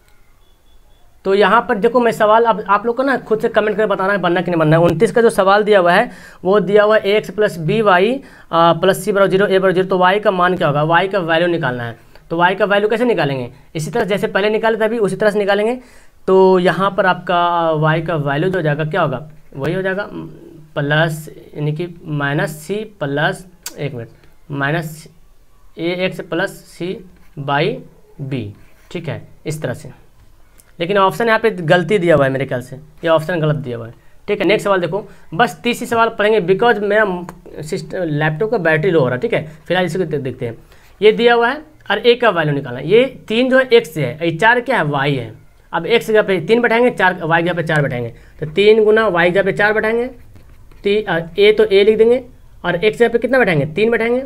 तो यहाँ पर देखो मैं सवाल अब आप, आप लोग को ना खुद से कमेंट करके बताना है बनना कि नहीं बनना है उनतीस का जो सवाल दिया हुआ है वो दिया हुआ है x plus B Y plus c बराबर जीरो ए बराबर जीरो तो वाई का मान क्या होगा वाई का वैल्यू निकालना है तो वाई का वैल्यू कैसे निकालेंगे इसी तरह जैसे पहले निकाले थे अभी उसी तरह से निकालेंगे तो यहाँ पर आपका वाई का वैल्यू जो हो जाएगा क्या होगा वही हो जाएगा प्लस mm, यानी कि माइनस सी प्लस एक minute minus a x plus c by b ठीक है इस तरह से लेकिन ऑप्शन यहाँ पे गलती दिया हुआ है मेरे ख्याल से ये ऑप्शन गलत दिया हुआ है ठीक है नेक्स्ट सवाल देखो बस तीसरी सवाल पढ़ेंगे बिकॉज मेरा सिस्टम लैपटॉप का बैटरी लो हो रहा है ठीक है फिलहाल इसको देखते हैं ये दिया हुआ है और ए का वैल्यू निकालना ये तीन जो है एक्स से है ये चार क्या है वाई है अब एक्स जगह पे तीन बैठाएंगे चार वाई जगह पे चार बैठाएंगे तो तीन गुना वाई जगह पे चार बैठाएंगे ती ए तो ए लिख देंगे और एक से पे कितना बैठेंगे तीन बैठेंगे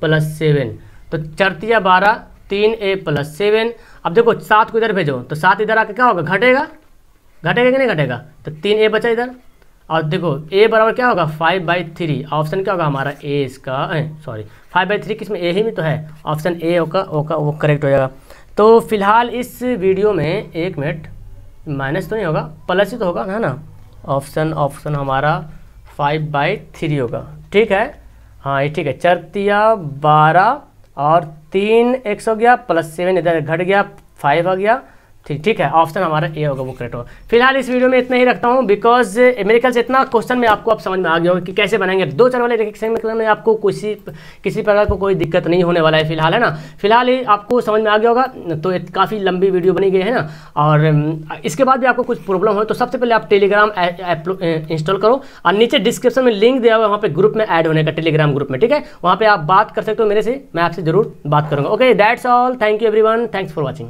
प्लस सेवन तो चरतिया बारह तीन ए प्लस सेवन अब देखो सात को इधर भेजो तो सात इधर आके क्या होगा घटेगा घटेगा कि नहीं घटेगा तो तीन ए बचा इधर और देखो ए बराबर क्या होगा फाइव बाई थ्री ऑप्शन क्या होगा हमारा ए इसका सॉरी फाइव बाई थ्री किस में ए ही में तो है ऑप्शन ए का ओ का वो करेक्ट हो जाएगा तो फिलहाल इस वीडियो में एक मिनट माइनस तो नहीं होगा प्लस ही तो होगा है ना ऑप्शन ऑप्शन हमारा फाइव बाई थ्री होगा ठीक है हाँ ये ठीक है चरतिया बारह और तीन एक सौ गया प्लस सेवन इधर घट गया फाइव आ गया ठीक ठीक है ऑप्शन हमारा ए होगा वो करेक्ट होगा फिलहाल इस वीडियो में इतना ही रखता हूँ बिकॉज eh, मेरे ख्याल से इतना क्वेश्चन में आपको अब आप समझ में आ गया होगा कि कैसे बनाएंगे दो चार वाले में आपको किसी किसी प्रकार को कोई दिक्कत नहीं होने वाला है फिलहाल है ना फिलहाल ही आपको समझ में आ गया होगा तो काफ़ी लंबी वीडियो बनी गई है ना और mm, इसके बाद भी आपको कुछ प्रॉब्लम हो तो सबसे पहले आप टेलीग्राम ऐप इंस्टॉल करो और नीचे डिस्क्रिप्शन में लिंक दिया हुआ है वहाँ पर ग्रुप में ऐड होने का टेलीग्राम ग्रुप में ठीक है वहाँ पर आप बात कर सकते हो मेरे से मैं आपसे जरूर बात करूँगा okay that's all thank you every thanks for watching